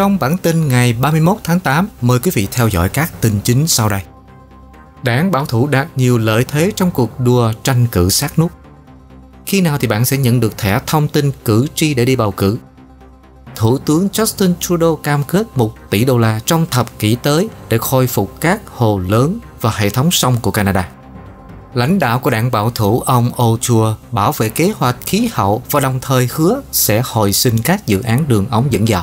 Trong bản tin ngày 31 tháng 8, mời quý vị theo dõi các tin chính sau đây. Đảng Bảo thủ đạt nhiều lợi thế trong cuộc đua tranh cử sát nút. Khi nào thì bạn sẽ nhận được thẻ thông tin cử tri để đi bầu cử? Thủ tướng Justin Trudeau cam kết 1 tỷ đô la trong thập kỷ tới để khôi phục các hồ lớn và hệ thống sông của Canada. Lãnh đạo của đảng bảo thủ ông O'Toole bảo vệ kế hoạch khí hậu và đồng thời hứa sẽ hồi sinh các dự án đường ống dẫn dầu.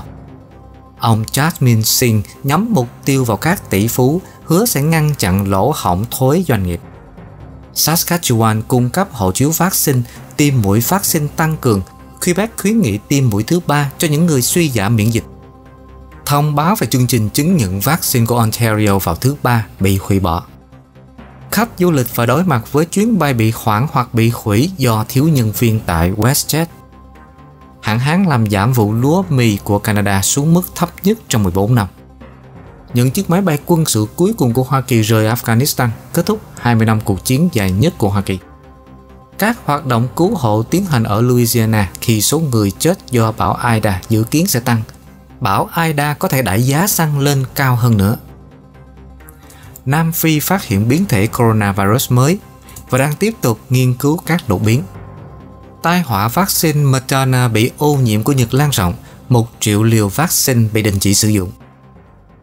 Ông Jasmine Singh nhắm mục tiêu vào các tỷ phú, hứa sẽ ngăn chặn lỗ hỏng thối doanh nghiệp. Saskatchewan cung cấp hộ chiếu vaccine, tiêm mũi vaccine tăng cường. Quebec khuyến nghị tiêm mũi thứ ba cho những người suy giảm miễn dịch. Thông báo về chương trình chứng nhận vaccine của Ontario vào thứ ba bị hủy bỏ. Khách du lịch phải đối mặt với chuyến bay bị hoãn hoặc bị hủy do thiếu nhân viên tại WestJet hạn hán làm giảm vụ lúa mì của Canada xuống mức thấp nhất trong 14 năm. Những chiếc máy bay quân sự cuối cùng của Hoa Kỳ rời Afghanistan kết thúc 20 năm cuộc chiến dài nhất của Hoa Kỳ. Các hoạt động cứu hộ tiến hành ở Louisiana khi số người chết do bão Ida dự kiến sẽ tăng. Bão Ida có thể đẩy giá xăng lên cao hơn nữa. Nam Phi phát hiện biến thể coronavirus mới và đang tiếp tục nghiên cứu các đột biến tai họa vaccine Moderna bị ô nhiễm của Nhật lan rộng, 1 triệu liều vaccine bị đình chỉ sử dụng.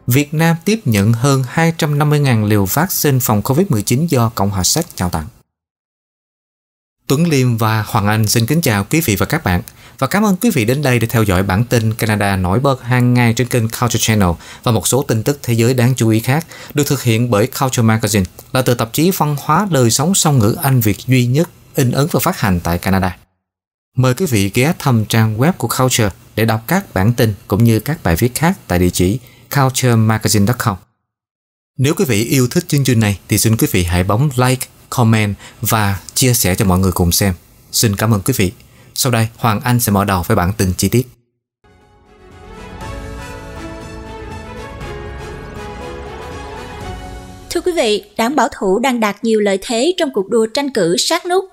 Việt Nam tiếp nhận hơn 250.000 liều vaccine phòng COVID-19 do Cộng hòa Séc trao tặng. Tuấn Liêm và Hoàng Anh xin kính chào quý vị và các bạn và cảm ơn quý vị đến đây để theo dõi bản tin Canada nổi bật hàng ngày trên kênh Culture Channel và một số tin tức thế giới đáng chú ý khác được thực hiện bởi Culture Magazine là từ tạp chí văn hóa đời sống song ngữ Anh Việt duy nhất in ấn và phát hành tại Canada. Mời quý vị ghé thăm trang web của Culture để đọc các bản tin cũng như các bài viết khác tại địa chỉ culturemagazine.com. Nếu quý vị yêu thích chương trình này thì xin quý vị hãy bấm like, comment và chia sẻ cho mọi người cùng xem. Xin cảm ơn quý vị. Sau đây, Hoàng Anh sẽ mở đầu với bản tin chi tiết. Thưa quý vị, đảng bảo thủ đang đạt nhiều lợi thế trong cuộc đua tranh cử sát nút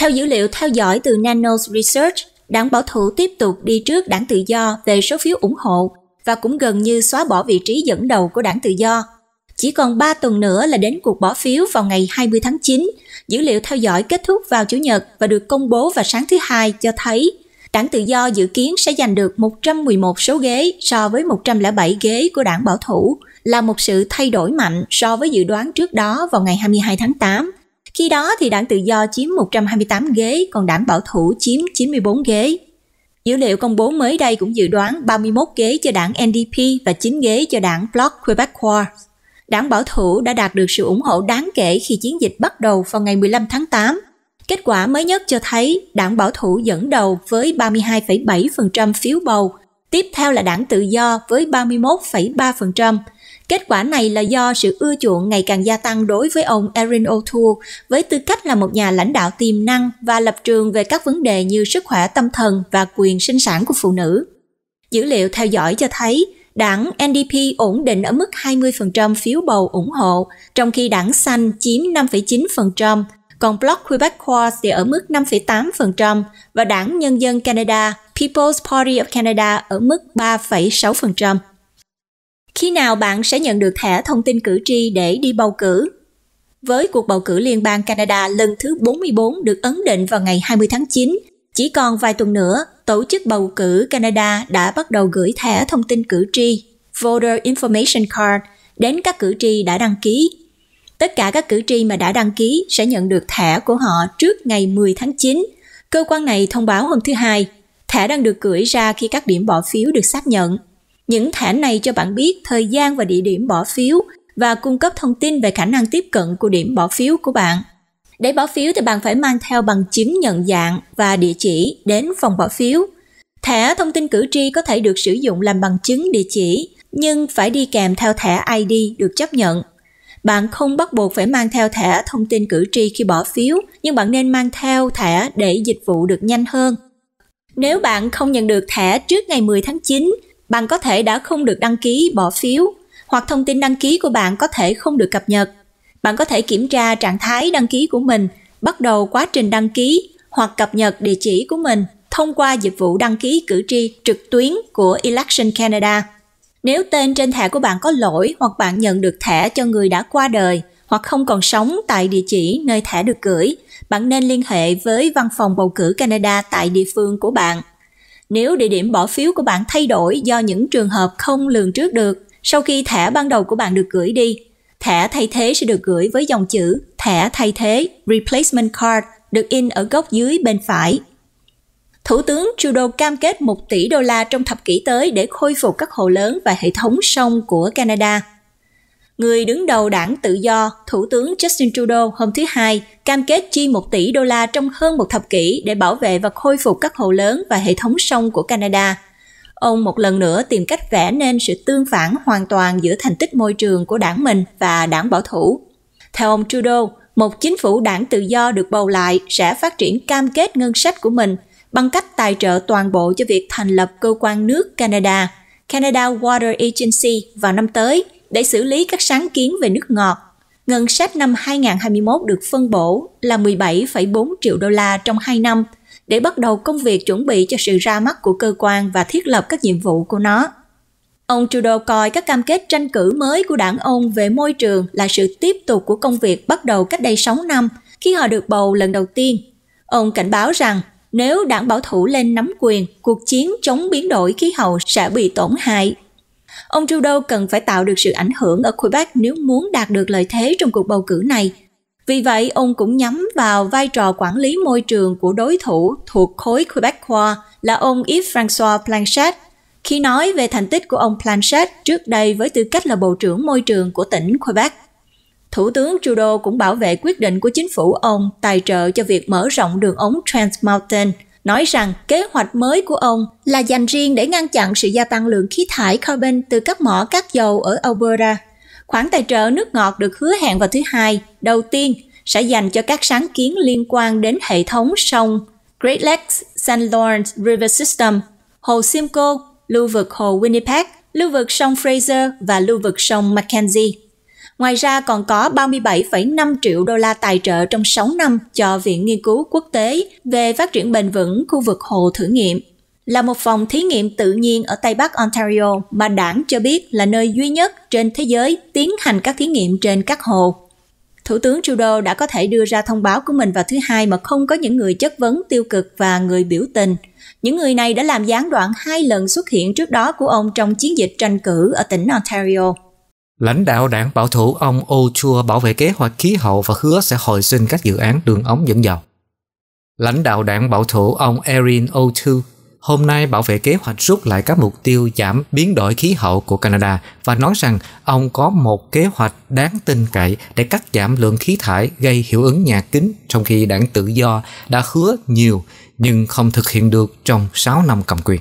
theo dữ liệu theo dõi từ Nanos Research, đảng bảo thủ tiếp tục đi trước đảng tự do về số phiếu ủng hộ và cũng gần như xóa bỏ vị trí dẫn đầu của đảng tự do. Chỉ còn 3 tuần nữa là đến cuộc bỏ phiếu vào ngày 20 tháng 9. Dữ liệu theo dõi kết thúc vào Chủ nhật và được công bố vào sáng thứ hai cho thấy đảng tự do dự kiến sẽ giành được 111 số ghế so với 107 ghế của đảng bảo thủ, là một sự thay đổi mạnh so với dự đoán trước đó vào ngày 22 tháng 8 khi đó thì đảng tự do chiếm 128 ghế, còn đảng bảo thủ chiếm 94 ghế. Dữ liệu công bố mới đây cũng dự đoán 31 ghế cho đảng NDP và 9 ghế cho đảng Bloc Quebecois. Đảng bảo thủ đã đạt được sự ủng hộ đáng kể khi chiến dịch bắt đầu vào ngày 15 tháng 8. Kết quả mới nhất cho thấy đảng bảo thủ dẫn đầu với 32,7% phiếu bầu, tiếp theo là đảng tự do với 31,3%, Kết quả này là do sự ưa chuộng ngày càng gia tăng đối với ông Erin O'Toole với tư cách là một nhà lãnh đạo tiềm năng và lập trường về các vấn đề như sức khỏe tâm thần và quyền sinh sản của phụ nữ. Dữ liệu theo dõi cho thấy đảng NDP ổn định ở mức 20% phiếu bầu ủng hộ, trong khi đảng xanh chiếm 5,9%, còn Bloc Quebecois thì ở mức 5,8% và đảng Nhân dân Canada People's Party of Canada ở mức 3,6%. Khi nào bạn sẽ nhận được thẻ thông tin cử tri để đi bầu cử? Với cuộc bầu cử liên bang Canada lần thứ 44 được ấn định vào ngày 20 tháng 9, chỉ còn vài tuần nữa, tổ chức bầu cử Canada đã bắt đầu gửi thẻ thông tin cử tri Voter Information Card đến các cử tri đã đăng ký. Tất cả các cử tri mà đã đăng ký sẽ nhận được thẻ của họ trước ngày 10 tháng 9. Cơ quan này thông báo hôm thứ Hai, thẻ đang được gửi ra khi các điểm bỏ phiếu được xác nhận – những thẻ này cho bạn biết thời gian và địa điểm bỏ phiếu và cung cấp thông tin về khả năng tiếp cận của điểm bỏ phiếu của bạn. Để bỏ phiếu thì bạn phải mang theo bằng chứng nhận dạng và địa chỉ đến phòng bỏ phiếu. Thẻ thông tin cử tri có thể được sử dụng làm bằng chứng địa chỉ, nhưng phải đi kèm theo thẻ ID được chấp nhận. Bạn không bắt buộc phải mang theo thẻ thông tin cử tri khi bỏ phiếu, nhưng bạn nên mang theo thẻ để dịch vụ được nhanh hơn. Nếu bạn không nhận được thẻ trước ngày 10 tháng 9, bạn có thể đã không được đăng ký bỏ phiếu hoặc thông tin đăng ký của bạn có thể không được cập nhật. Bạn có thể kiểm tra trạng thái đăng ký của mình, bắt đầu quá trình đăng ký hoặc cập nhật địa chỉ của mình thông qua dịch vụ đăng ký cử tri trực tuyến của Election Canada. Nếu tên trên thẻ của bạn có lỗi hoặc bạn nhận được thẻ cho người đã qua đời hoặc không còn sống tại địa chỉ nơi thẻ được gửi, bạn nên liên hệ với văn phòng bầu cử Canada tại địa phương của bạn. Nếu địa điểm bỏ phiếu của bạn thay đổi do những trường hợp không lường trước được, sau khi thẻ ban đầu của bạn được gửi đi, thẻ thay thế sẽ được gửi với dòng chữ thẻ thay thế replacement card được in ở góc dưới bên phải. Thủ tướng Trudeau cam kết một tỷ đô la trong thập kỷ tới để khôi phục các hồ lớn và hệ thống sông của Canada người đứng đầu đảng tự do, Thủ tướng Justin Trudeau hôm thứ Hai cam kết chi 1 tỷ đô la trong hơn một thập kỷ để bảo vệ và khôi phục các hồ lớn và hệ thống sông của Canada. Ông một lần nữa tìm cách vẽ nên sự tương phản hoàn toàn giữa thành tích môi trường của đảng mình và đảng bảo thủ. Theo ông Trudeau, một chính phủ đảng tự do được bầu lại sẽ phát triển cam kết ngân sách của mình bằng cách tài trợ toàn bộ cho việc thành lập cơ quan nước Canada, Canada Water Agency vào năm tới – để xử lý các sáng kiến về nước ngọt. Ngân sách năm 2021 được phân bổ là 17,4 triệu đô la trong 2 năm để bắt đầu công việc chuẩn bị cho sự ra mắt của cơ quan và thiết lập các nhiệm vụ của nó. Ông Trudeau coi các cam kết tranh cử mới của đảng ông về môi trường là sự tiếp tục của công việc bắt đầu cách đây 6 năm khi họ được bầu lần đầu tiên. Ông cảnh báo rằng nếu đảng bảo thủ lên nắm quyền, cuộc chiến chống biến đổi khí hậu sẽ bị tổn hại ông Trudeau cần phải tạo được sự ảnh hưởng ở Quebec nếu muốn đạt được lợi thế trong cuộc bầu cử này. Vì vậy, ông cũng nhắm vào vai trò quản lý môi trường của đối thủ thuộc khối Quebecois là ông Yves-François Planchet. Khi nói về thành tích của ông Planchet trước đây với tư cách là Bộ trưởng Môi trường của tỉnh Quebec, Thủ tướng Trudeau cũng bảo vệ quyết định của chính phủ ông tài trợ cho việc mở rộng đường ống Trans Mountain – nói rằng kế hoạch mới của ông là dành riêng để ngăn chặn sự gia tăng lượng khí thải carbon từ các mỏ cát dầu ở Alberta. Khoản tài trợ nước ngọt được hứa hẹn vào thứ Hai, đầu tiên sẽ dành cho các sáng kiến liên quan đến hệ thống sông Great Lakes St. Lawrence River System, hồ Simcoe, lưu vực hồ Winnipeg, lưu vực sông Fraser và lưu vực sông Mackenzie. Ngoài ra còn có 37,5 triệu đô la tài trợ trong 6 năm cho Viện Nghiên cứu Quốc tế về phát triển bền vững khu vực hồ thử nghiệm là một phòng thí nghiệm tự nhiên ở Tây Bắc Ontario mà đảng cho biết là nơi duy nhất trên thế giới tiến hành các thí nghiệm trên các hồ. Thủ tướng Trudeau đã có thể đưa ra thông báo của mình vào thứ hai mà không có những người chất vấn tiêu cực và người biểu tình. Những người này đã làm gián đoạn hai lần xuất hiện trước đó của ông trong chiến dịch tranh cử ở tỉnh Ontario. Lãnh đạo đảng bảo thủ ông O'Toole bảo vệ kế hoạch khí hậu và hứa sẽ hồi sinh các dự án đường ống dẫn dầu. Lãnh đạo đảng bảo thủ ông Erin O'Toole hôm nay bảo vệ kế hoạch rút lại các mục tiêu giảm biến đổi khí hậu của Canada và nói rằng ông có một kế hoạch đáng tin cậy để cắt giảm lượng khí thải gây hiệu ứng nhà kính trong khi đảng tự do đã hứa nhiều nhưng không thực hiện được trong 6 năm cầm quyền.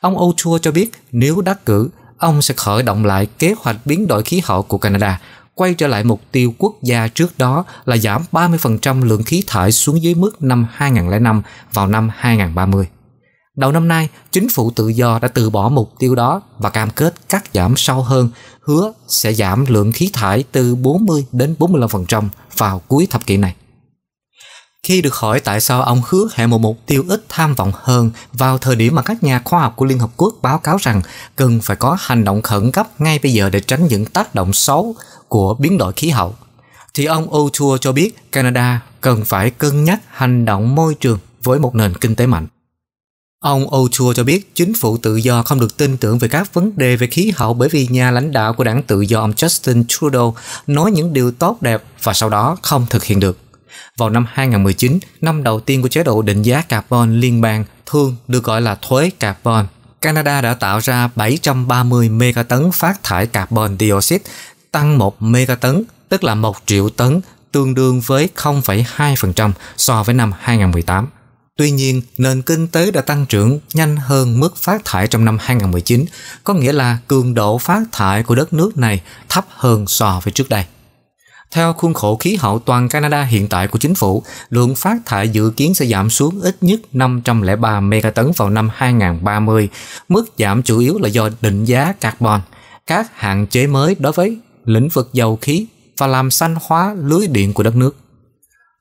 Ông O'Toole cho biết nếu đắc cử, ông sẽ khởi động lại kế hoạch biến đổi khí hậu của Canada, quay trở lại mục tiêu quốc gia trước đó là giảm 30% lượng khí thải xuống dưới mức năm 2005 vào năm 2030. Đầu năm nay, chính phủ tự do đã từ bỏ mục tiêu đó và cam kết cắt giảm sâu hơn, hứa sẽ giảm lượng khí thải từ 40 đến 45% vào cuối thập kỷ này. Khi được hỏi tại sao ông hứa hẹn một mục tiêu ít tham vọng hơn vào thời điểm mà các nhà khoa học của Liên Hợp Quốc báo cáo rằng cần phải có hành động khẩn cấp ngay bây giờ để tránh những tác động xấu của biến đổi khí hậu, thì ông O'Toole cho biết Canada cần phải cân nhắc hành động môi trường với một nền kinh tế mạnh. Ông O'Toole cho biết chính phủ tự do không được tin tưởng về các vấn đề về khí hậu bởi vì nhà lãnh đạo của đảng tự do ông Justin Trudeau nói những điều tốt đẹp và sau đó không thực hiện được vào năm 2019, năm đầu tiên của chế độ định giá carbon liên bang, thường được gọi là thuế carbon. Canada đã tạo ra 730 megatấn phát thải carbon dioxide, tăng 1 megatấn, tức là 1 triệu tấn, tương đương với 0,2% so với năm 2018. Tuy nhiên, nền kinh tế đã tăng trưởng nhanh hơn mức phát thải trong năm 2019, có nghĩa là cường độ phát thải của đất nước này thấp hơn so với trước đây. Theo khuôn khổ khí hậu toàn Canada hiện tại của chính phủ, lượng phát thải dự kiến sẽ giảm xuống ít nhất 503 megatấn vào năm 2030. Mức giảm chủ yếu là do định giá carbon, các hạn chế mới đối với lĩnh vực dầu khí và làm xanh hóa lưới điện của đất nước.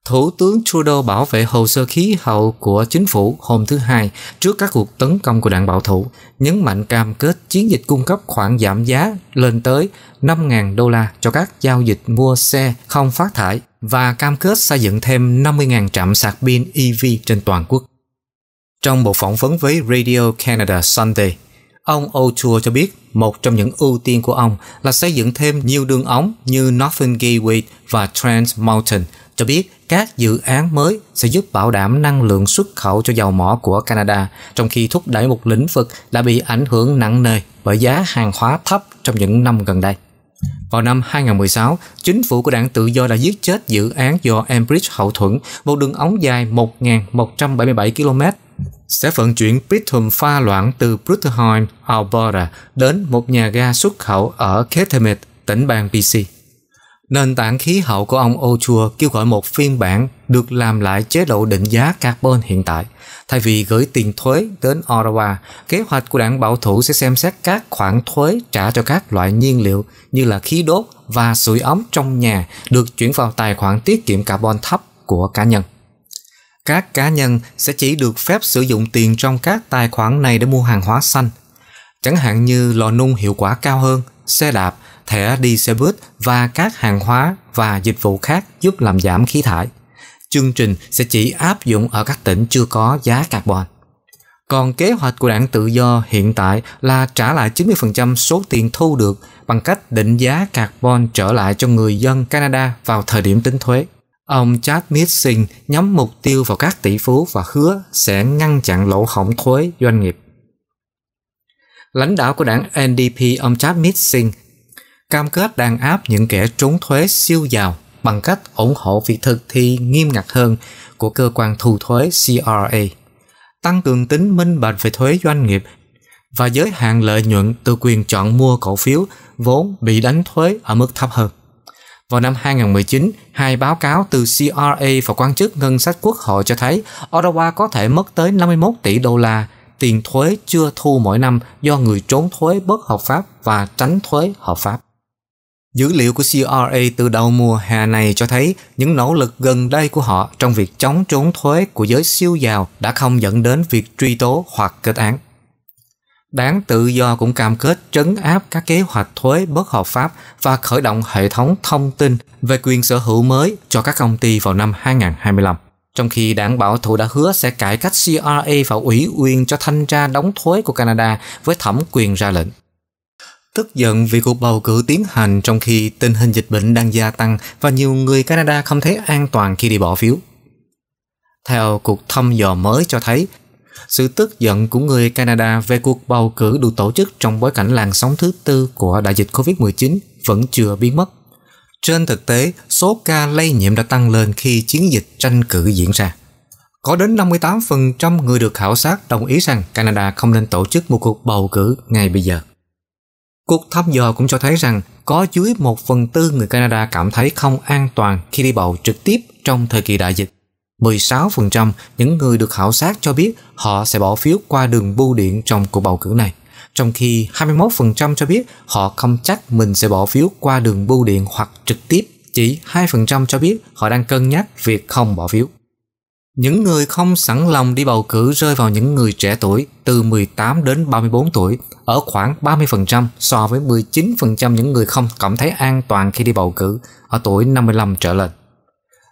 Thủ tướng Trudeau bảo vệ hồ sơ khí hậu của chính phủ hôm thứ Hai trước các cuộc tấn công của đảng bảo thủ, nhấn mạnh cam kết chiến dịch cung cấp khoản giảm giá lên tới 5.000 đô la cho các giao dịch mua xe không phát thải và cam kết xây dựng thêm 50.000 trạm sạc pin EV trên toàn quốc. Trong một phỏng vấn với Radio Canada Sunday, ông O'Toole cho biết một trong những ưu tiên của ông là xây dựng thêm nhiều đường ống như Northern Gateway và Trans Mountain, cho biết các dự án mới sẽ giúp bảo đảm năng lượng xuất khẩu cho dầu mỏ của Canada, trong khi thúc đẩy một lĩnh vực đã bị ảnh hưởng nặng nề bởi giá hàng hóa thấp trong những năm gần đây. Vào năm 2016, chính phủ của đảng tự do đã giết chết dự án do Enbridge hậu thuẫn, một đường ống dài 1.177 km sẽ vận chuyển Bithum pha loãng từ Brutheim, Alberta đến một nhà ga xuất khẩu ở kethemet tỉnh bang BC. Nền tảng khí hậu của ông O'Toole kêu gọi một phiên bản được làm lại chế độ định giá carbon hiện tại. Thay vì gửi tiền thuế đến Ottawa, kế hoạch của đảng bảo thủ sẽ xem xét các khoản thuế trả cho các loại nhiên liệu như là khí đốt và sưởi ấm trong nhà được chuyển vào tài khoản tiết kiệm carbon thấp của cá nhân. Các cá nhân sẽ chỉ được phép sử dụng tiền trong các tài khoản này để mua hàng hóa xanh, chẳng hạn như lò nung hiệu quả cao hơn, xe đạp, thẻ đi xe buýt và các hàng hóa và dịch vụ khác giúp làm giảm khí thải chương trình sẽ chỉ áp dụng ở các tỉnh chưa có giá carbon. Còn kế hoạch của đảng tự do hiện tại là trả lại 90% số tiền thu được bằng cách định giá carbon trở lại cho người dân Canada vào thời điểm tính thuế. Ông Chad Missing nhắm mục tiêu vào các tỷ phú và hứa sẽ ngăn chặn lỗ hổng thuế doanh nghiệp. Lãnh đạo của đảng NDP ông Chad Missing cam kết đàn áp những kẻ trốn thuế siêu giàu bằng cách ủng hộ việc thực thi nghiêm ngặt hơn của cơ quan thu thuế CRA, tăng cường tính minh bạch về thuế doanh nghiệp và giới hạn lợi nhuận từ quyền chọn mua cổ phiếu vốn bị đánh thuế ở mức thấp hơn. Vào năm 2019, hai báo cáo từ CRA và quan chức ngân sách quốc hội cho thấy Ottawa có thể mất tới 51 tỷ đô la tiền thuế chưa thu mỗi năm do người trốn thuế bất hợp pháp và tránh thuế hợp pháp. Dữ liệu của CRA từ đầu mùa hè này cho thấy những nỗ lực gần đây của họ trong việc chống trốn thuế của giới siêu giàu đã không dẫn đến việc truy tố hoặc kết án. Đảng Tự Do cũng cam kết trấn áp các kế hoạch thuế bất hợp pháp và khởi động hệ thống thông tin về quyền sở hữu mới cho các công ty vào năm 2025. Trong khi đảng bảo thủ đã hứa sẽ cải cách CRA và ủy quyền cho thanh tra đóng thuế của Canada với thẩm quyền ra lệnh. Tức giận vì cuộc bầu cử tiến hành trong khi tình hình dịch bệnh đang gia tăng và nhiều người Canada không thấy an toàn khi đi bỏ phiếu. Theo cuộc thăm dò mới cho thấy, sự tức giận của người Canada về cuộc bầu cử được tổ chức trong bối cảnh làn sóng thứ tư của đại dịch COVID-19 vẫn chưa biến mất. Trên thực tế, số ca lây nhiễm đã tăng lên khi chiến dịch tranh cử diễn ra. Có đến 58% người được khảo sát đồng ý rằng Canada không nên tổ chức một cuộc bầu cử ngay bây giờ. Cuộc thăm dò cũng cho thấy rằng có dưới 1 phần tư người Canada cảm thấy không an toàn khi đi bầu trực tiếp trong thời kỳ đại dịch. 16% những người được khảo sát cho biết họ sẽ bỏ phiếu qua đường bưu điện trong cuộc bầu cử này, trong khi 21% cho biết họ không chắc mình sẽ bỏ phiếu qua đường bưu điện hoặc trực tiếp. Chỉ 2% cho biết họ đang cân nhắc việc không bỏ phiếu. Những người không sẵn lòng đi bầu cử rơi vào những người trẻ tuổi từ 18 đến 34 tuổi ở khoảng 30% so với 19% những người không cảm thấy an toàn khi đi bầu cử ở tuổi 55 trở lên.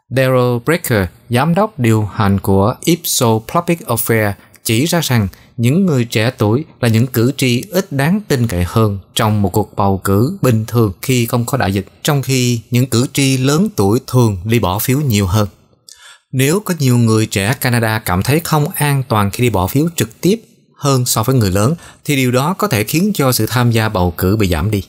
Daryl Brecker, giám đốc điều hành của Ipso Public Affairs, chỉ ra rằng những người trẻ tuổi là những cử tri ít đáng tin cậy hơn trong một cuộc bầu cử bình thường khi không có đại dịch, trong khi những cử tri lớn tuổi thường đi bỏ phiếu nhiều hơn. Nếu có nhiều người trẻ Canada cảm thấy không an toàn khi đi bỏ phiếu trực tiếp hơn so với người lớn thì điều đó có thể khiến cho sự tham gia bầu cử bị giảm đi.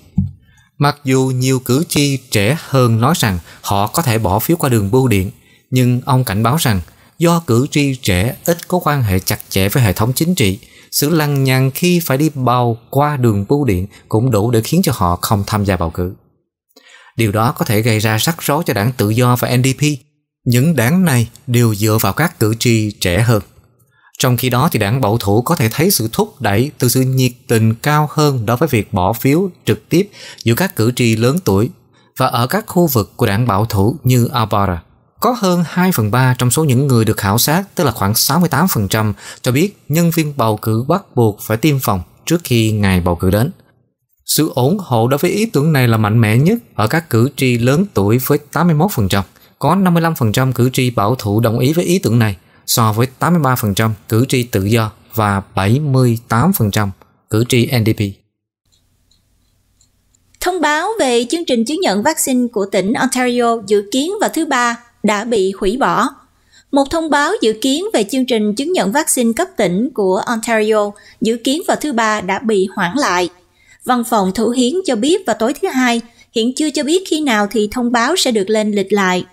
Mặc dù nhiều cử tri trẻ hơn nói rằng họ có thể bỏ phiếu qua đường bưu điện, nhưng ông cảnh báo rằng do cử tri trẻ ít có quan hệ chặt chẽ với hệ thống chính trị, sự lăng nhằng khi phải đi bầu qua đường bưu điện cũng đủ để khiến cho họ không tham gia bầu cử. Điều đó có thể gây ra rắc rối cho đảng tự do và NDP những đảng này đều dựa vào các cử tri trẻ hơn. Trong khi đó thì đảng bảo thủ có thể thấy sự thúc đẩy từ sự nhiệt tình cao hơn đối với việc bỏ phiếu trực tiếp giữa các cử tri lớn tuổi và ở các khu vực của đảng bảo thủ như Alberta. Có hơn 2 phần 3 trong số những người được khảo sát, tức là khoảng 68%, cho biết nhân viên bầu cử bắt buộc phải tiêm phòng trước khi ngày bầu cử đến. Sự ủng hộ đối với ý tưởng này là mạnh mẽ nhất ở các cử tri lớn tuổi với 81% có 55% cử tri bảo thủ đồng ý với ý tưởng này so với 83% cử tri tự do và 78% cử tri NDP. Thông báo về chương trình chứng nhận vaccine của tỉnh Ontario dự kiến vào thứ Ba đã bị hủy bỏ. Một thông báo dự kiến về chương trình chứng nhận vaccine cấp tỉnh của Ontario dự kiến vào thứ Ba đã bị hoãn lại. Văn phòng thủ hiến cho biết vào tối thứ Hai, hiện chưa cho biết khi nào thì thông báo sẽ được lên lịch lại.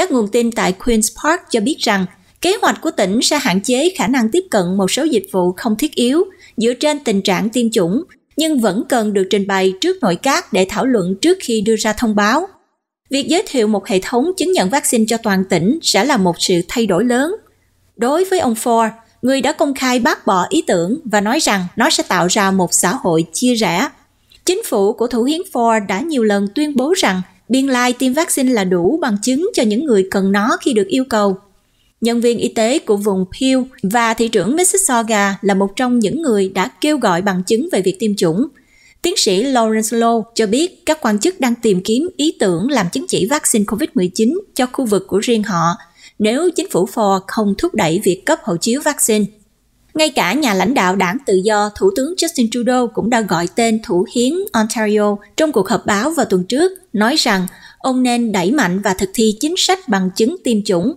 Các nguồn tin tại Queen's Park cho biết rằng kế hoạch của tỉnh sẽ hạn chế khả năng tiếp cận một số dịch vụ không thiết yếu dựa trên tình trạng tiêm chủng, nhưng vẫn cần được trình bày trước nội các để thảo luận trước khi đưa ra thông báo. Việc giới thiệu một hệ thống chứng nhận vaccine cho toàn tỉnh sẽ là một sự thay đổi lớn. Đối với ông Ford, người đã công khai bác bỏ ý tưởng và nói rằng nó sẽ tạo ra một xã hội chia rẽ. Chính phủ của thủ hiến Ford đã nhiều lần tuyên bố rằng biên lai tiêm vaccine là đủ bằng chứng cho những người cần nó khi được yêu cầu. Nhân viên y tế của vùng Peel và thị trưởng Mississauga là một trong những người đã kêu gọi bằng chứng về việc tiêm chủng. Tiến sĩ Lawrence Lowe cho biết các quan chức đang tìm kiếm ý tưởng làm chứng chỉ vaccine COVID-19 cho khu vực của riêng họ nếu chính phủ Ford không thúc đẩy việc cấp hộ chiếu vaccine. Ngay cả nhà lãnh đạo đảng tự do, Thủ tướng Justin Trudeau cũng đã gọi tên thủ hiến Ontario trong cuộc họp báo vào tuần trước, nói rằng ông nên đẩy mạnh và thực thi chính sách bằng chứng tiêm chủng.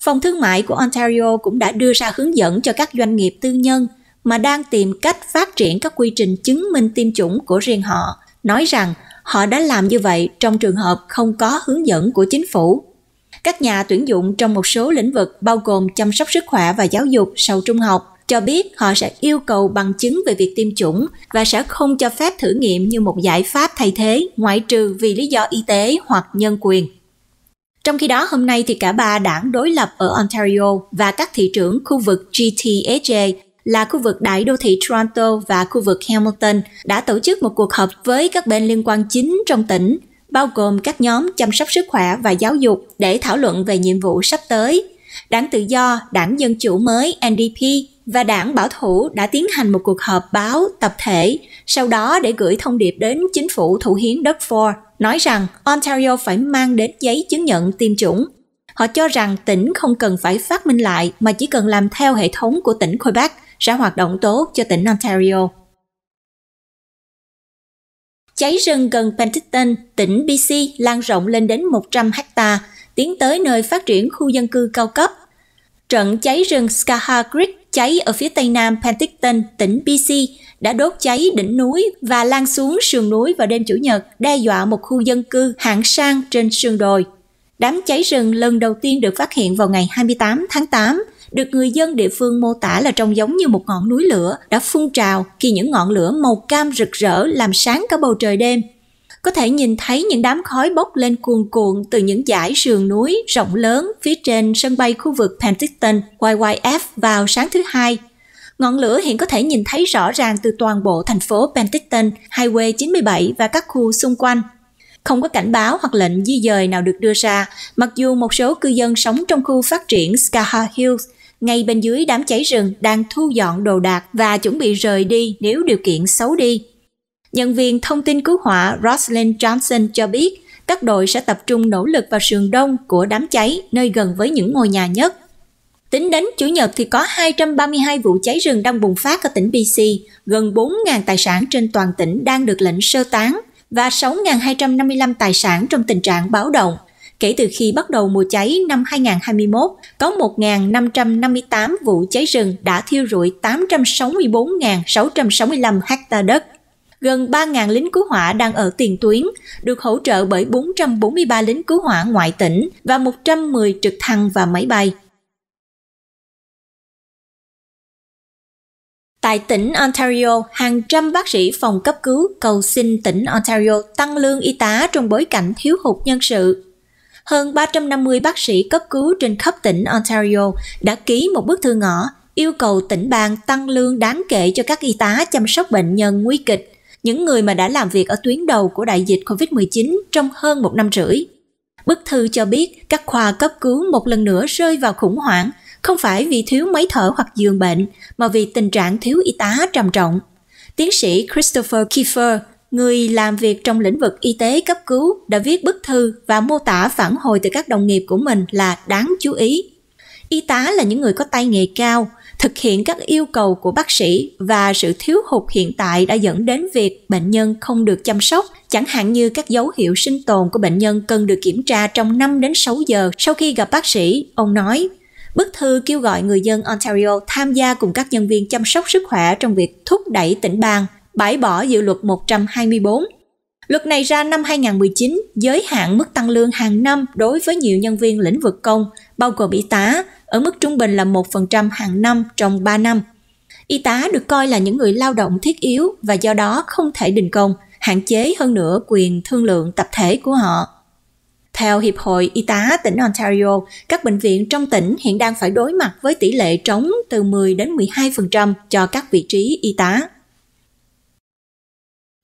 Phòng Thương mại của Ontario cũng đã đưa ra hướng dẫn cho các doanh nghiệp tư nhân mà đang tìm cách phát triển các quy trình chứng minh tiêm chủng của riêng họ, nói rằng họ đã làm như vậy trong trường hợp không có hướng dẫn của chính phủ. Các nhà tuyển dụng trong một số lĩnh vực bao gồm chăm sóc sức khỏe và giáo dục sau trung học cho biết họ sẽ yêu cầu bằng chứng về việc tiêm chủng và sẽ không cho phép thử nghiệm như một giải pháp thay thế ngoại trừ vì lý do y tế hoặc nhân quyền. Trong khi đó, hôm nay thì cả ba đảng đối lập ở Ontario và các thị trưởng khu vực GTHA là khu vực đại đô thị Toronto và khu vực Hamilton đã tổ chức một cuộc họp với các bên liên quan chính trong tỉnh, bao gồm các nhóm chăm sóc sức khỏe và giáo dục để thảo luận về nhiệm vụ sắp tới. Đảng Tự do, Đảng Dân chủ mới NDP và đảng Bảo thủ đã tiến hành một cuộc họp báo tập thể sau đó để gửi thông điệp đến chính phủ thủ hiến đất Ford nói rằng Ontario phải mang đến giấy chứng nhận tiêm chủng. Họ cho rằng tỉnh không cần phải phát minh lại mà chỉ cần làm theo hệ thống của tỉnh Quebec sẽ hoạt động tốt cho tỉnh Ontario. Cháy rừng gần Penticton, tỉnh BC lan rộng lên đến 100 hecta, tiến tới nơi phát triển khu dân cư cao cấp Trận cháy rừng Skaha Creek cháy ở phía tây nam Penticton, tỉnh BC đã đốt cháy đỉnh núi và lan xuống sườn núi vào đêm Chủ nhật, đe dọa một khu dân cư hạng sang trên sườn đồi. Đám cháy rừng lần đầu tiên được phát hiện vào ngày 28 tháng 8, được người dân địa phương mô tả là trông giống như một ngọn núi lửa đã phun trào khi những ngọn lửa màu cam rực rỡ làm sáng cả bầu trời đêm có thể nhìn thấy những đám khói bốc lên cuồn cuộn từ những dải sườn núi rộng lớn phía trên sân bay khu vực Penticton, YYF vào sáng thứ Hai. Ngọn lửa hiện có thể nhìn thấy rõ ràng từ toàn bộ thành phố Penticton, Highway 97 và các khu xung quanh. Không có cảnh báo hoặc lệnh di dời nào được đưa ra, mặc dù một số cư dân sống trong khu phát triển Scaha Hills ngay bên dưới đám cháy rừng đang thu dọn đồ đạc và chuẩn bị rời đi nếu điều kiện xấu đi. Nhân viên thông tin cứu hỏa Rosalind Johnson cho biết các đội sẽ tập trung nỗ lực vào sườn đông của đám cháy nơi gần với những ngôi nhà nhất. Tính đến Chủ nhật thì có 232 vụ cháy rừng đang bùng phát ở tỉnh BC, gần 4.000 tài sản trên toàn tỉnh đang được lệnh sơ tán và 6.255 tài sản trong tình trạng báo động. Kể từ khi bắt đầu mùa cháy năm 2021, có 1.558 vụ cháy rừng đã thiêu rụi 864.665 hecta đất gần 3.000 lính cứu hỏa đang ở tiền tuyến, được hỗ trợ bởi 443 lính cứu hỏa ngoại tỉnh và 110 trực thăng và máy bay. Tại tỉnh Ontario, hàng trăm bác sĩ phòng cấp cứu cầu xin tỉnh Ontario tăng lương y tá trong bối cảnh thiếu hụt nhân sự. Hơn 350 bác sĩ cấp cứu trên khắp tỉnh Ontario đã ký một bức thư ngõ yêu cầu tỉnh bang tăng lương đáng kể cho các y tá chăm sóc bệnh nhân nguy kịch những người mà đã làm việc ở tuyến đầu của đại dịch COVID-19 trong hơn một năm rưỡi. Bức thư cho biết các khoa cấp cứu một lần nữa rơi vào khủng hoảng, không phải vì thiếu máy thở hoặc giường bệnh, mà vì tình trạng thiếu y tá trầm trọng. Tiến sĩ Christopher Kiefer, người làm việc trong lĩnh vực y tế cấp cứu, đã viết bức thư và mô tả phản hồi từ các đồng nghiệp của mình là đáng chú ý. Y tá là những người có tay nghề cao, thực hiện các yêu cầu của bác sĩ và sự thiếu hụt hiện tại đã dẫn đến việc bệnh nhân không được chăm sóc, chẳng hạn như các dấu hiệu sinh tồn của bệnh nhân cần được kiểm tra trong 5 đến 6 giờ sau khi gặp bác sĩ, ông nói. Bức thư kêu gọi người dân Ontario tham gia cùng các nhân viên chăm sóc sức khỏe trong việc thúc đẩy tỉnh bang bãi bỏ dự luật 124 Luật này ra năm 2019 giới hạn mức tăng lương hàng năm đối với nhiều nhân viên lĩnh vực công bao gồm y tá, ở mức trung bình là 1% hàng năm trong 3 năm. Y tá được coi là những người lao động thiết yếu và do đó không thể đình công, hạn chế hơn nữa quyền thương lượng tập thể của họ. Theo Hiệp hội Y tá tỉnh Ontario, các bệnh viện trong tỉnh hiện đang phải đối mặt với tỷ lệ trống từ 10 đến 12% cho các vị trí y tá.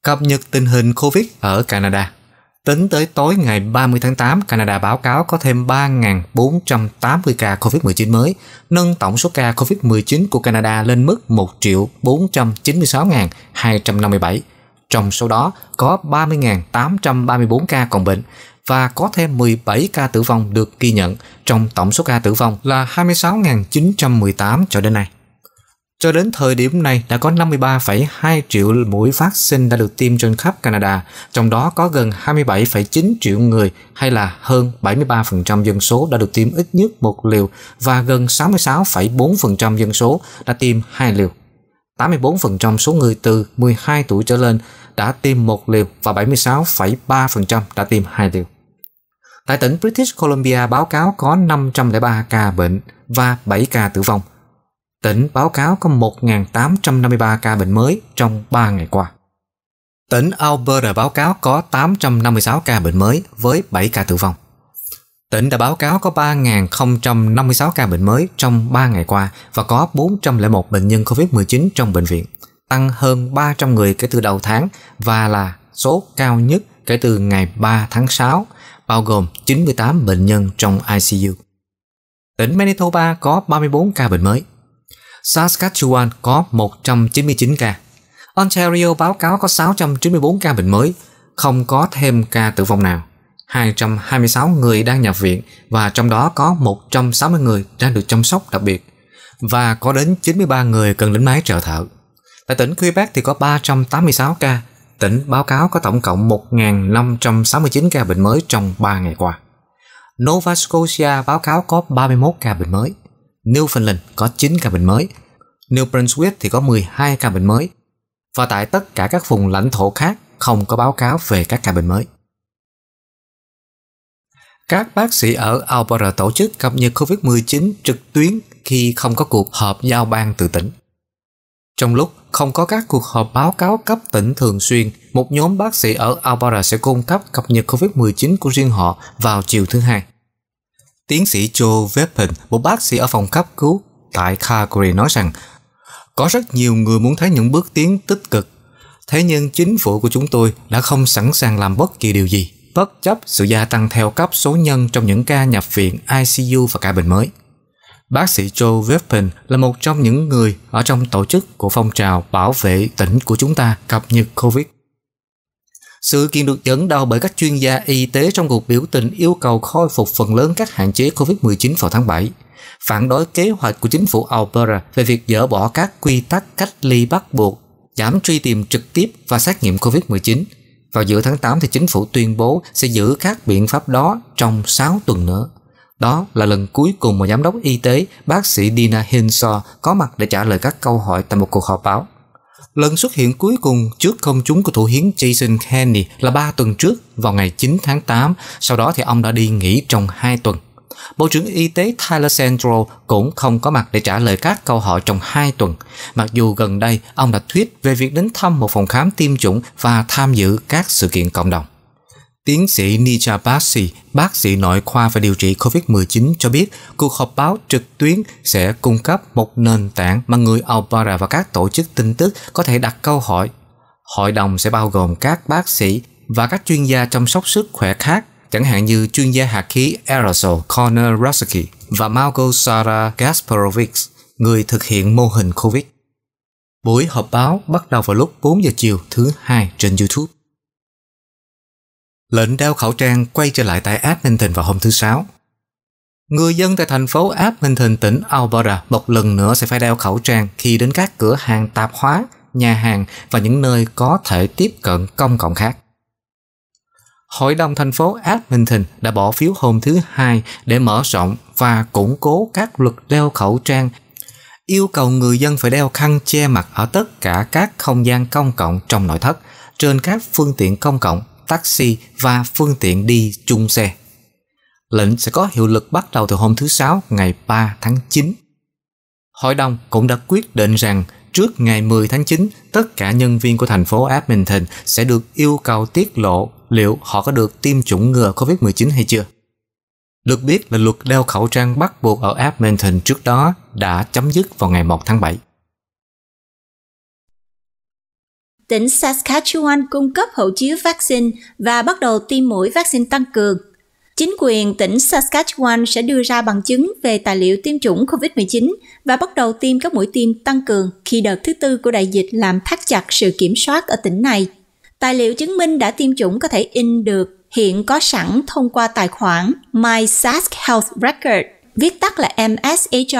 Cập nhật tình hình COVID ở Canada Tính tới tối ngày 30 tháng 8, Canada báo cáo có thêm 3.480 ca COVID-19 mới, nâng tổng số ca COVID-19 của Canada lên mức 1 496.257. Trong số đó có 30.834 ca còn bệnh và có thêm 17 ca tử vong được ghi nhận trong tổng số ca tử vong là 26.918 cho đến nay. Cho đến thời điểm này đã có 53,2 triệu mũi vaccine đã được tiêm trên khắp Canada, trong đó có gần 27,9 triệu người hay là hơn 73% dân số đã được tiêm ít nhất một liều và gần 66,4% dân số đã tiêm hai liều. 84% số người từ 12 tuổi trở lên đã tiêm một liều và 76,3% đã tiêm hai liều. Tại tỉnh British Columbia báo cáo có 503 ca bệnh và 7 ca tử vong – tỉnh báo cáo có 1.853 ca bệnh mới trong 3 ngày qua. Tỉnh Alberta báo cáo có 856 ca bệnh mới với 7 ca tử vong. Tỉnh đã báo cáo có 3.056 ca bệnh mới trong 3 ngày qua và có 401 bệnh nhân COVID-19 trong bệnh viện, tăng hơn 300 người kể từ đầu tháng và là số cao nhất kể từ ngày 3 tháng 6, bao gồm 98 bệnh nhân trong ICU. Tỉnh Manitoba có 34 ca bệnh mới, Saskatchewan có 199 ca. Ontario báo cáo có 694 ca bệnh mới, không có thêm ca tử vong nào. 226 người đang nhập viện và trong đó có 160 người đang được chăm sóc đặc biệt và có đến 93 người cần đến máy trợ thở. Tại tỉnh Quebec thì có 386 ca, tỉnh báo cáo có tổng cộng 1.569 ca bệnh mới trong 3 ngày qua. Nova Scotia báo cáo có 31 ca bệnh mới. Newfoundland có 9 ca bệnh mới, New Brunswick thì có 12 ca bệnh mới và tại tất cả các vùng lãnh thổ khác không có báo cáo về các ca bệnh mới. Các bác sĩ ở Alberta tổ chức cập nhật COVID-19 trực tuyến khi không có cuộc họp giao ban từ tỉnh. Trong lúc không có các cuộc họp báo cáo cấp tỉnh thường xuyên, một nhóm bác sĩ ở Alberta sẽ cung cấp cập nhật COVID-19 của riêng họ vào chiều thứ hai. Tiến sĩ Joe Veppen, một bác sĩ ở phòng cấp cứu tại Calgary nói rằng có rất nhiều người muốn thấy những bước tiến tích cực. Thế nhưng chính phủ của chúng tôi đã không sẵn sàng làm bất kỳ điều gì, bất chấp sự gia tăng theo cấp số nhân trong những ca nhập viện ICU và ca bệnh mới. Bác sĩ Joe Weppen là một trong những người ở trong tổ chức của phong trào bảo vệ tỉnh của chúng ta cập nhật COVID. Sự kiện được dẫn đầu bởi các chuyên gia y tế trong cuộc biểu tình yêu cầu khôi phục phần lớn các hạn chế COVID-19 vào tháng 7, phản đối kế hoạch của chính phủ Alberta về việc dỡ bỏ các quy tắc cách ly bắt buộc, giảm truy tìm trực tiếp và xét nghiệm COVID-19. Vào giữa tháng 8 thì chính phủ tuyên bố sẽ giữ các biện pháp đó trong 6 tuần nữa. Đó là lần cuối cùng mà giám đốc y tế bác sĩ Dina Hinshaw có mặt để trả lời các câu hỏi tại một cuộc họp báo. Lần xuất hiện cuối cùng trước công chúng của thủ hiến Jason Kenney là 3 tuần trước vào ngày 9 tháng 8, sau đó thì ông đã đi nghỉ trong 2 tuần. Bộ trưởng Y tế Tyler Sandro cũng không có mặt để trả lời các câu hỏi trong 2 tuần, mặc dù gần đây ông đã thuyết về việc đến thăm một phòng khám tiêm chủng và tham dự các sự kiện cộng đồng. Tiến sĩ Nija Basi, bác sĩ nội khoa và điều trị COVID-19 cho biết cuộc họp báo trực tuyến sẽ cung cấp một nền tảng mà người Alpara và các tổ chức tin tức có thể đặt câu hỏi. Hội đồng sẽ bao gồm các bác sĩ và các chuyên gia chăm sóc sức khỏe khác, chẳng hạn như chuyên gia hạt khí aerosol Connor Rosicki và Marco Sara Gasparovic, người thực hiện mô hình COVID. Buổi họp báo bắt đầu vào lúc 4 giờ chiều thứ hai trên YouTube. Lệnh đeo khẩu trang quay trở lại tại Edmonton vào hôm thứ Sáu. Người dân tại thành phố Edmonton, tỉnh Alberta một lần nữa sẽ phải đeo khẩu trang khi đến các cửa hàng tạp hóa, nhà hàng và những nơi có thể tiếp cận công cộng khác. Hội đồng thành phố Edmonton đã bỏ phiếu hôm thứ Hai để mở rộng và củng cố các luật đeo khẩu trang, yêu cầu người dân phải đeo khăn che mặt ở tất cả các không gian công cộng trong nội thất, trên các phương tiện công cộng taxi và phương tiện đi chung xe. Lệnh sẽ có hiệu lực bắt đầu từ hôm thứ Sáu ngày 3 tháng 9. Hội đồng cũng đã quyết định rằng trước ngày 10 tháng 9, tất cả nhân viên của thành phố Edmonton sẽ được yêu cầu tiết lộ liệu họ có được tiêm chủng ngừa COVID-19 hay chưa. Được biết là luật đeo khẩu trang bắt buộc ở Edmonton trước đó đã chấm dứt vào ngày 1 tháng 7. tỉnh Saskatchewan cung cấp hộ chiếu vaccine và bắt đầu tiêm mũi vaccine tăng cường. Chính quyền tỉnh Saskatchewan sẽ đưa ra bằng chứng về tài liệu tiêm chủng COVID-19 và bắt đầu tiêm các mũi tiêm tăng cường khi đợt thứ tư của đại dịch làm thắt chặt sự kiểm soát ở tỉnh này. Tài liệu chứng minh đã tiêm chủng có thể in được hiện có sẵn thông qua tài khoản My Sask Health Record, viết tắt là MSHR,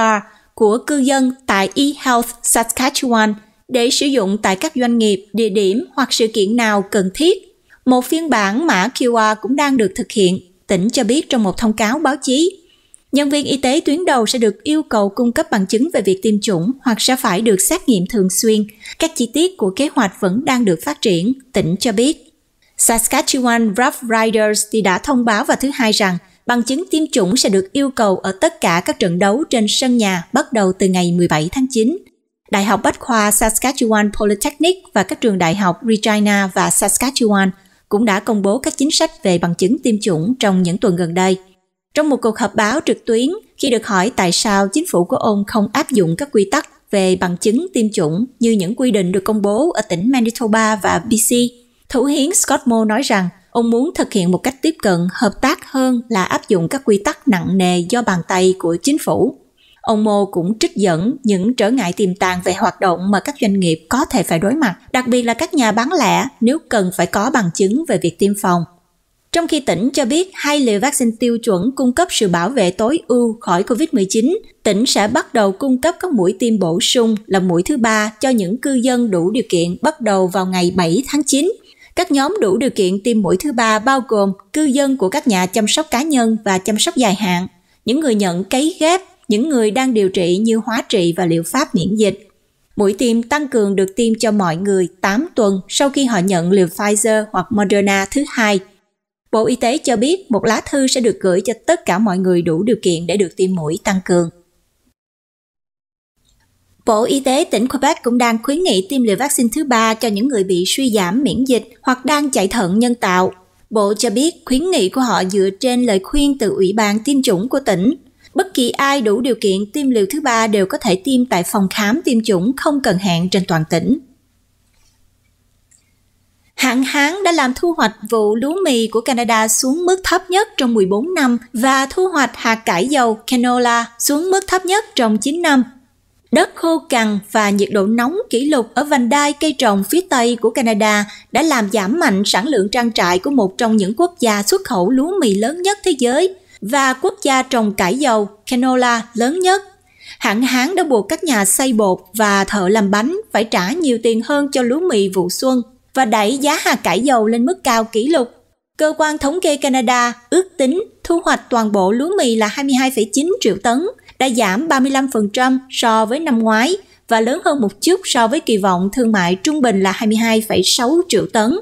của cư dân tại eHealth Saskatchewan – để sử dụng tại các doanh nghiệp, địa điểm hoặc sự kiện nào cần thiết. Một phiên bản mã QR cũng đang được thực hiện, tỉnh cho biết trong một thông cáo báo chí. Nhân viên y tế tuyến đầu sẽ được yêu cầu cung cấp bằng chứng về việc tiêm chủng hoặc sẽ phải được xét nghiệm thường xuyên. Các chi tiết của kế hoạch vẫn đang được phát triển, tỉnh cho biết. Saskatchewan Rough Riders thì đã thông báo vào thứ hai rằng bằng chứng tiêm chủng sẽ được yêu cầu ở tất cả các trận đấu trên sân nhà bắt đầu từ ngày 17 tháng 9. Đại học Bách khoa Saskatchewan Polytechnic và các trường đại học Regina và Saskatchewan cũng đã công bố các chính sách về bằng chứng tiêm chủng trong những tuần gần đây. Trong một cuộc họp báo trực tuyến, khi được hỏi tại sao chính phủ của ông không áp dụng các quy tắc về bằng chứng tiêm chủng như những quy định được công bố ở tỉnh Manitoba và BC, Thủ hiến Scott Moe nói rằng ông muốn thực hiện một cách tiếp cận hợp tác hơn là áp dụng các quy tắc nặng nề do bàn tay của chính phủ. Ông Mô cũng trích dẫn những trở ngại tiềm tàng về hoạt động mà các doanh nghiệp có thể phải đối mặt, đặc biệt là các nhà bán lẻ nếu cần phải có bằng chứng về việc tiêm phòng. Trong khi tỉnh cho biết hai liều vaccine tiêu chuẩn cung cấp sự bảo vệ tối ưu khỏi COVID-19, tỉnh sẽ bắt đầu cung cấp các mũi tiêm bổ sung là mũi thứ ba cho những cư dân đủ điều kiện bắt đầu vào ngày 7 tháng 9. Các nhóm đủ điều kiện tiêm mũi thứ ba bao gồm cư dân của các nhà chăm sóc cá nhân và chăm sóc dài hạn, những người nhận cấy ghép những người đang điều trị như hóa trị và liệu pháp miễn dịch. Mũi tiêm tăng cường được tiêm cho mọi người 8 tuần sau khi họ nhận liều Pfizer hoặc Moderna thứ hai. Bộ Y tế cho biết một lá thư sẽ được gửi cho tất cả mọi người đủ điều kiện để được tiêm mũi tăng cường. Bộ Y tế tỉnh Quebec cũng đang khuyến nghị tiêm liều vaccine thứ ba cho những người bị suy giảm miễn dịch hoặc đang chạy thận nhân tạo. Bộ cho biết khuyến nghị của họ dựa trên lời khuyên từ Ủy ban tiêm chủng của tỉnh Bất kỳ ai đủ điều kiện tiêm liều thứ ba đều có thể tiêm tại phòng khám tiêm chủng không cần hạn trên toàn tỉnh. Hạn hán đã làm thu hoạch vụ lúa mì của Canada xuống mức thấp nhất trong 14 năm và thu hoạch hạt cải dầu canola xuống mức thấp nhất trong 9 năm. Đất khô cằn và nhiệt độ nóng kỷ lục ở vành đai cây trồng phía Tây của Canada đã làm giảm mạnh sản lượng trang trại của một trong những quốc gia xuất khẩu lúa mì lớn nhất thế giới – và quốc gia trồng cải dầu canola lớn nhất. Hạn hán đã buộc các nhà xây bột và thợ làm bánh phải trả nhiều tiền hơn cho lúa mì vụ xuân và đẩy giá hạt cải dầu lên mức cao kỷ lục. Cơ quan thống kê Canada ước tính thu hoạch toàn bộ lúa mì là 22,9 triệu tấn, đã giảm 35% so với năm ngoái và lớn hơn một chút so với kỳ vọng thương mại trung bình là 22,6 triệu tấn.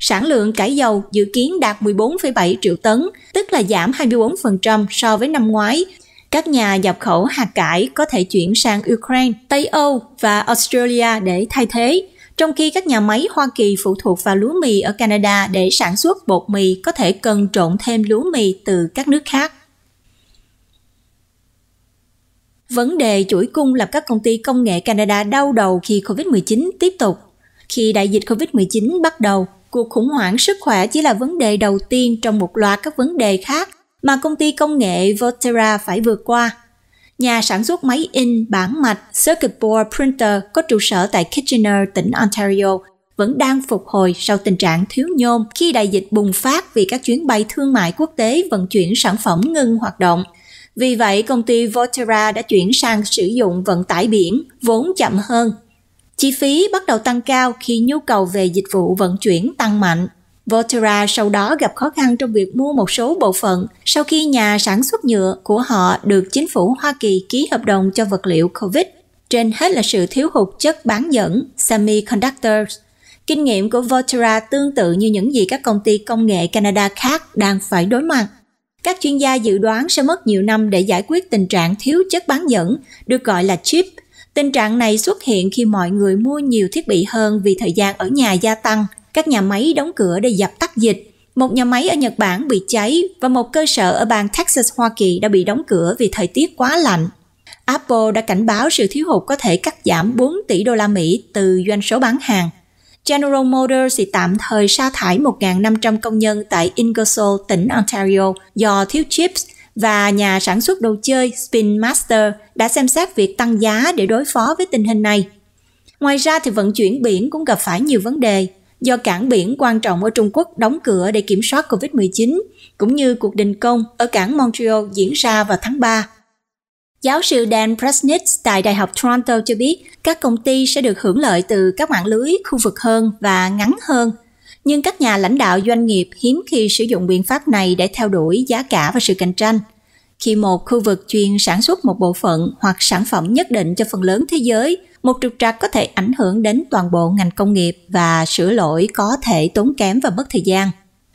Sản lượng cải dầu dự kiến đạt 14,7 triệu tấn, tức là giảm 24% so với năm ngoái. Các nhà nhập khẩu hạt cải có thể chuyển sang Ukraine, Tây Âu và Australia để thay thế, trong khi các nhà máy Hoa Kỳ phụ thuộc vào lúa mì ở Canada để sản xuất bột mì có thể cần trộn thêm lúa mì từ các nước khác. Vấn đề chuỗi cung làm các công ty công nghệ Canada đau đầu khi COVID-19 tiếp tục. Khi đại dịch COVID-19 bắt đầu, cuộc khủng hoảng sức khỏe chỉ là vấn đề đầu tiên trong một loạt các vấn đề khác mà công ty công nghệ Volterra phải vượt qua. Nhà sản xuất máy in bản mạch Circuit Board Printer có trụ sở tại Kitchener, tỉnh Ontario, vẫn đang phục hồi sau tình trạng thiếu nhôm khi đại dịch bùng phát vì các chuyến bay thương mại quốc tế vận chuyển sản phẩm ngưng hoạt động. Vì vậy, công ty Volterra đã chuyển sang sử dụng vận tải biển, vốn chậm hơn Chi phí bắt đầu tăng cao khi nhu cầu về dịch vụ vận chuyển tăng mạnh. Votera sau đó gặp khó khăn trong việc mua một số bộ phận sau khi nhà sản xuất nhựa của họ được chính phủ Hoa Kỳ ký hợp đồng cho vật liệu COVID. Trên hết là sự thiếu hụt chất bán dẫn semiconductors. Kinh nghiệm của Votera tương tự như những gì các công ty công nghệ Canada khác đang phải đối mặt. Các chuyên gia dự đoán sẽ mất nhiều năm để giải quyết tình trạng thiếu chất bán dẫn, được gọi là chip Tình trạng này xuất hiện khi mọi người mua nhiều thiết bị hơn vì thời gian ở nhà gia tăng, các nhà máy đóng cửa để dập tắt dịch. Một nhà máy ở Nhật Bản bị cháy và một cơ sở ở bang Texas, Hoa Kỳ đã bị đóng cửa vì thời tiết quá lạnh. Apple đã cảnh báo sự thiếu hụt có thể cắt giảm 4 tỷ đô la Mỹ từ doanh số bán hàng. General Motors thì tạm thời sa thải 1.500 công nhân tại Ingersoll, tỉnh Ontario do thiếu chips và nhà sản xuất đồ chơi Spin Master đã xem xét việc tăng giá để đối phó với tình hình này. Ngoài ra thì vận chuyển biển cũng gặp phải nhiều vấn đề do cảng biển quan trọng ở Trung Quốc đóng cửa để kiểm soát COVID-19, cũng như cuộc đình công ở cảng Montreal diễn ra vào tháng 3. Giáo sư Dan Presnitz tại Đại học Toronto cho biết các công ty sẽ được hưởng lợi từ các mạng lưới khu vực hơn và ngắn hơn – nhưng các nhà lãnh đạo doanh nghiệp hiếm khi sử dụng biện pháp này để theo đuổi giá cả và sự cạnh tranh. Khi một khu vực chuyên sản xuất một bộ phận hoặc sản phẩm nhất định cho phần lớn thế giới, một trục trặc có thể ảnh hưởng đến toàn bộ ngành công nghiệp và sửa lỗi có thể tốn kém và mất thời gian.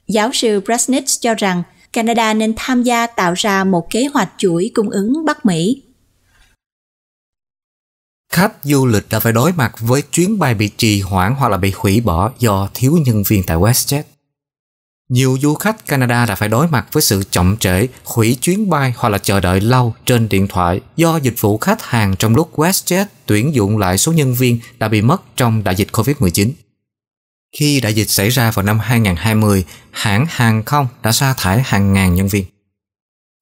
Giáo sư Brasnitz cho rằng Canada nên tham gia tạo ra một kế hoạch chuỗi cung ứng Bắc Mỹ Khách du lịch đã phải đối mặt với chuyến bay bị trì hoãn hoặc là bị hủy bỏ do thiếu nhân viên tại WestJet. Nhiều du khách Canada đã phải đối mặt với sự chậm trễ, hủy chuyến bay hoặc là chờ đợi lâu trên điện thoại do dịch vụ khách hàng trong lúc WestJet tuyển dụng lại số nhân viên đã bị mất trong đại dịch COVID-19. Khi đại dịch xảy ra vào năm 2020, hãng hàng không đã sa thải hàng ngàn nhân viên.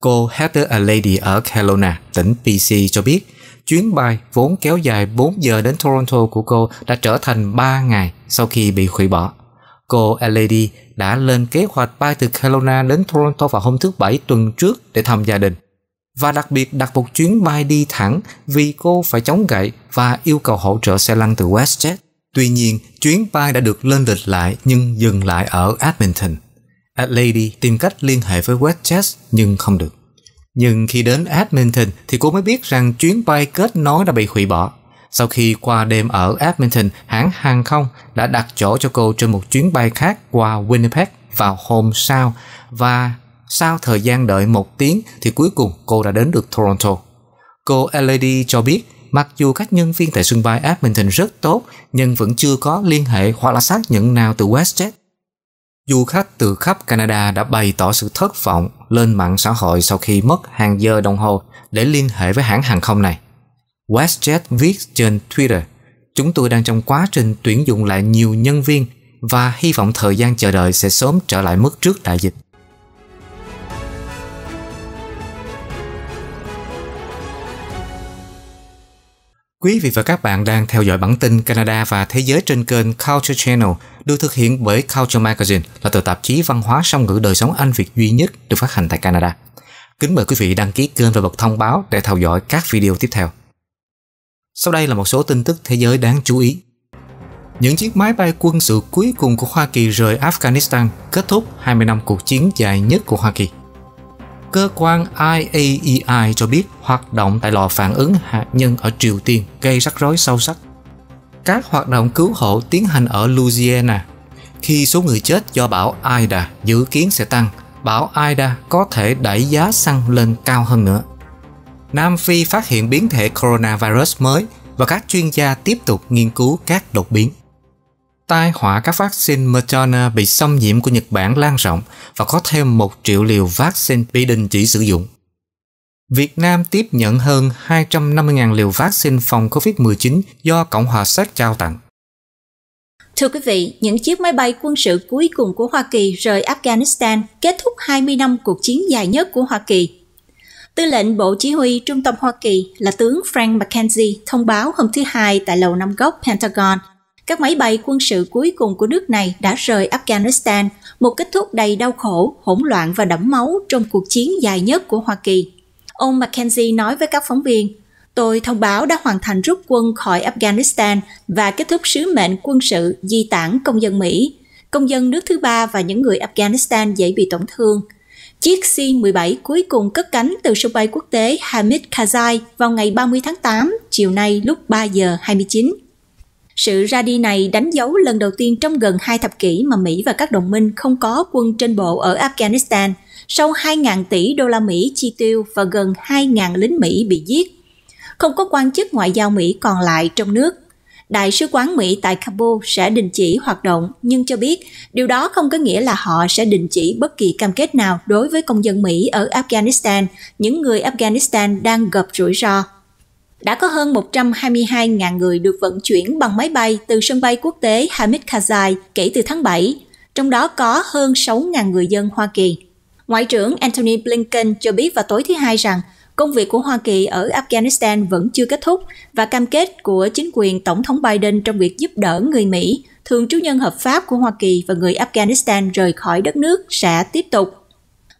Cô Heather A. Lady ở Kelowna, tỉnh BC cho biết Chuyến bay vốn kéo dài 4 giờ đến Toronto của cô đã trở thành 3 ngày sau khi bị hủy bỏ. Cô Elady đã lên kế hoạch bay từ Kelowna đến Toronto vào hôm thứ Bảy tuần trước để thăm gia đình. Và đặc biệt đặt một chuyến bay đi thẳng vì cô phải chống gậy và yêu cầu hỗ trợ xe lăn từ WestJet. Tuy nhiên, chuyến bay đã được lên lịch lại nhưng dừng lại ở Edmonton. Lady tìm cách liên hệ với WestJet nhưng không được. Nhưng khi đến Edmonton thì cô mới biết rằng chuyến bay kết nối đã bị hủy bỏ. Sau khi qua đêm ở Edmonton, hãng hàng không đã đặt chỗ cho cô trên một chuyến bay khác qua Winnipeg vào hôm sau và sau thời gian đợi một tiếng thì cuối cùng cô đã đến được Toronto. Cô Elodie cho biết mặc dù các nhân viên tại sân bay Edmonton rất tốt nhưng vẫn chưa có liên hệ hoặc là xác nhận nào từ WestJet Du khách từ khắp Canada đã bày tỏ sự thất vọng lên mạng xã hội sau khi mất hàng giờ đồng hồ để liên hệ với hãng hàng không này. WestJet viết trên Twitter, chúng tôi đang trong quá trình tuyển dụng lại nhiều nhân viên và hy vọng thời gian chờ đợi sẽ sớm trở lại mức trước đại dịch. Quý vị và các bạn đang theo dõi bản tin Canada và Thế giới trên kênh Culture Channel được thực hiện bởi Culture Magazine là tờ tạp chí văn hóa song ngữ đời sống Anh Việt duy nhất được phát hành tại Canada. Kính mời quý vị đăng ký kênh và bật thông báo để theo dõi các video tiếp theo. Sau đây là một số tin tức thế giới đáng chú ý. Những chiếc máy bay quân sự cuối cùng của Hoa Kỳ rời Afghanistan kết thúc 20 năm cuộc chiến dài nhất của Hoa Kỳ – cơ quan IAEI e cho biết hoạt động tại lò phản ứng hạt nhân ở Triều Tiên gây rắc rối sâu sắc. Các hoạt động cứu hộ tiến hành ở Louisiana khi số người chết do bão Ida dự kiến sẽ tăng, bão Ida có thể đẩy giá xăng lên cao hơn nữa. Nam Phi phát hiện biến thể coronavirus mới và các chuyên gia tiếp tục nghiên cứu các đột biến tai họa các vaccine Moderna bị xâm nhiễm của Nhật Bản lan rộng và có thêm 1 triệu liều vaccine bị đình chỉ sử dụng. Việt Nam tiếp nhận hơn 250.000 liều vaccine phòng COVID-19 do Cộng hòa Séc trao tặng. Thưa quý vị, những chiếc máy bay quân sự cuối cùng của Hoa Kỳ rời Afghanistan kết thúc 20 năm cuộc chiến dài nhất của Hoa Kỳ. Tư lệnh Bộ Chỉ huy Trung tâm Hoa Kỳ là tướng Frank McKenzie thông báo hôm thứ Hai tại Lầu Năm Góc Pentagon các máy bay quân sự cuối cùng của nước này đã rời Afghanistan, một kết thúc đầy đau khổ, hỗn loạn và đẫm máu trong cuộc chiến dài nhất của Hoa Kỳ. Ông Mackenzie nói với các phóng viên, Tôi thông báo đã hoàn thành rút quân khỏi Afghanistan và kết thúc sứ mệnh quân sự di tản công dân Mỹ, công dân nước thứ ba và những người Afghanistan dễ bị tổn thương. Chiếc C-17 cuối cùng cất cánh từ sân bay quốc tế Hamid Karzai vào ngày 30 tháng 8, chiều nay lúc 3 giờ 29 sự ra đi này đánh dấu lần đầu tiên trong gần hai thập kỷ mà Mỹ và các đồng minh không có quân trên bộ ở Afghanistan sau 2.000 tỷ đô la Mỹ chi tiêu và gần 2.000 lính Mỹ bị giết. Không có quan chức ngoại giao Mỹ còn lại trong nước. Đại sứ quán Mỹ tại Kabul sẽ đình chỉ hoạt động, nhưng cho biết điều đó không có nghĩa là họ sẽ đình chỉ bất kỳ cam kết nào đối với công dân Mỹ ở Afghanistan, những người Afghanistan đang gặp rủi ro đã có hơn 122.000 người được vận chuyển bằng máy bay từ sân bay quốc tế Hamid Karzai kể từ tháng 7, trong đó có hơn 6.000 người dân Hoa Kỳ. Ngoại trưởng Antony Blinken cho biết vào tối thứ Hai rằng công việc của Hoa Kỳ ở Afghanistan vẫn chưa kết thúc và cam kết của chính quyền Tổng thống Biden trong việc giúp đỡ người Mỹ, thường trú nhân hợp pháp của Hoa Kỳ và người Afghanistan rời khỏi đất nước sẽ tiếp tục.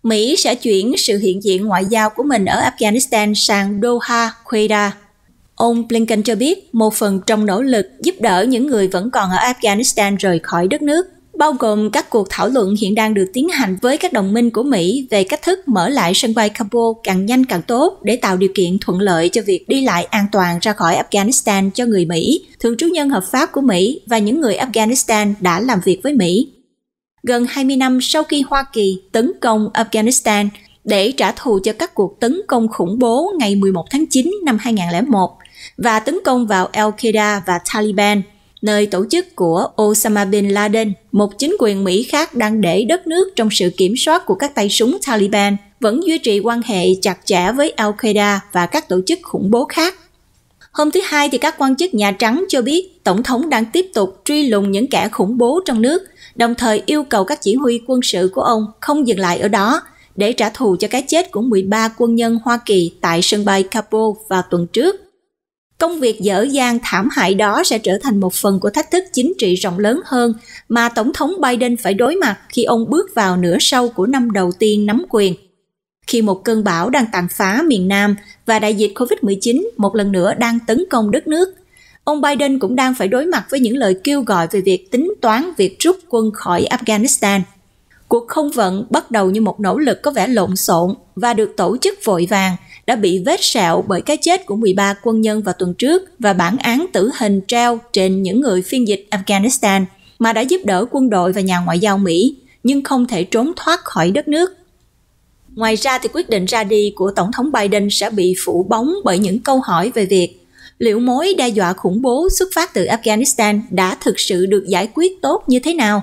Mỹ sẽ chuyển sự hiện diện ngoại giao của mình ở Afghanistan sang Doha, Quetta, Ông Blinken cho biết một phần trong nỗ lực giúp đỡ những người vẫn còn ở Afghanistan rời khỏi đất nước, bao gồm các cuộc thảo luận hiện đang được tiến hành với các đồng minh của Mỹ về cách thức mở lại sân bay Kabul càng nhanh càng tốt để tạo điều kiện thuận lợi cho việc đi lại an toàn ra khỏi Afghanistan cho người Mỹ, thường trú nhân hợp pháp của Mỹ và những người Afghanistan đã làm việc với Mỹ. Gần 20 năm sau khi Hoa Kỳ tấn công Afghanistan để trả thù cho các cuộc tấn công khủng bố ngày 11 tháng 9 năm 2001, và tấn công vào Al-Qaeda và Taliban, nơi tổ chức của Osama Bin Laden, một chính quyền Mỹ khác đang để đất nước trong sự kiểm soát của các tay súng Taliban, vẫn duy trì quan hệ chặt chẽ với Al-Qaeda và các tổ chức khủng bố khác. Hôm thứ Hai thì các quan chức Nhà Trắng cho biết Tổng thống đang tiếp tục truy lùng những kẻ khủng bố trong nước, đồng thời yêu cầu các chỉ huy quân sự của ông không dừng lại ở đó để trả thù cho cái chết của 13 quân nhân Hoa Kỳ tại sân bay Kabul vào tuần trước công việc dở dang thảm hại đó sẽ trở thành một phần của thách thức chính trị rộng lớn hơn mà Tổng thống Biden phải đối mặt khi ông bước vào nửa sau của năm đầu tiên nắm quyền. Khi một cơn bão đang tàn phá miền Nam và đại dịch COVID-19 một lần nữa đang tấn công đất nước, ông Biden cũng đang phải đối mặt với những lời kêu gọi về việc tính toán việc rút quân khỏi Afghanistan. Cuộc không vận bắt đầu như một nỗ lực có vẻ lộn xộn và được tổ chức vội vàng – đã bị vết sẹo bởi cái chết của 13 quân nhân vào tuần trước và bản án tử hình treo trên những người phiên dịch Afghanistan mà đã giúp đỡ quân đội và nhà ngoại giao Mỹ, nhưng không thể trốn thoát khỏi đất nước. Ngoài ra thì quyết định ra đi của Tổng thống Biden sẽ bị phủ bóng bởi những câu hỏi về việc liệu mối đe dọa khủng bố xuất phát từ Afghanistan đã thực sự được giải quyết tốt như thế nào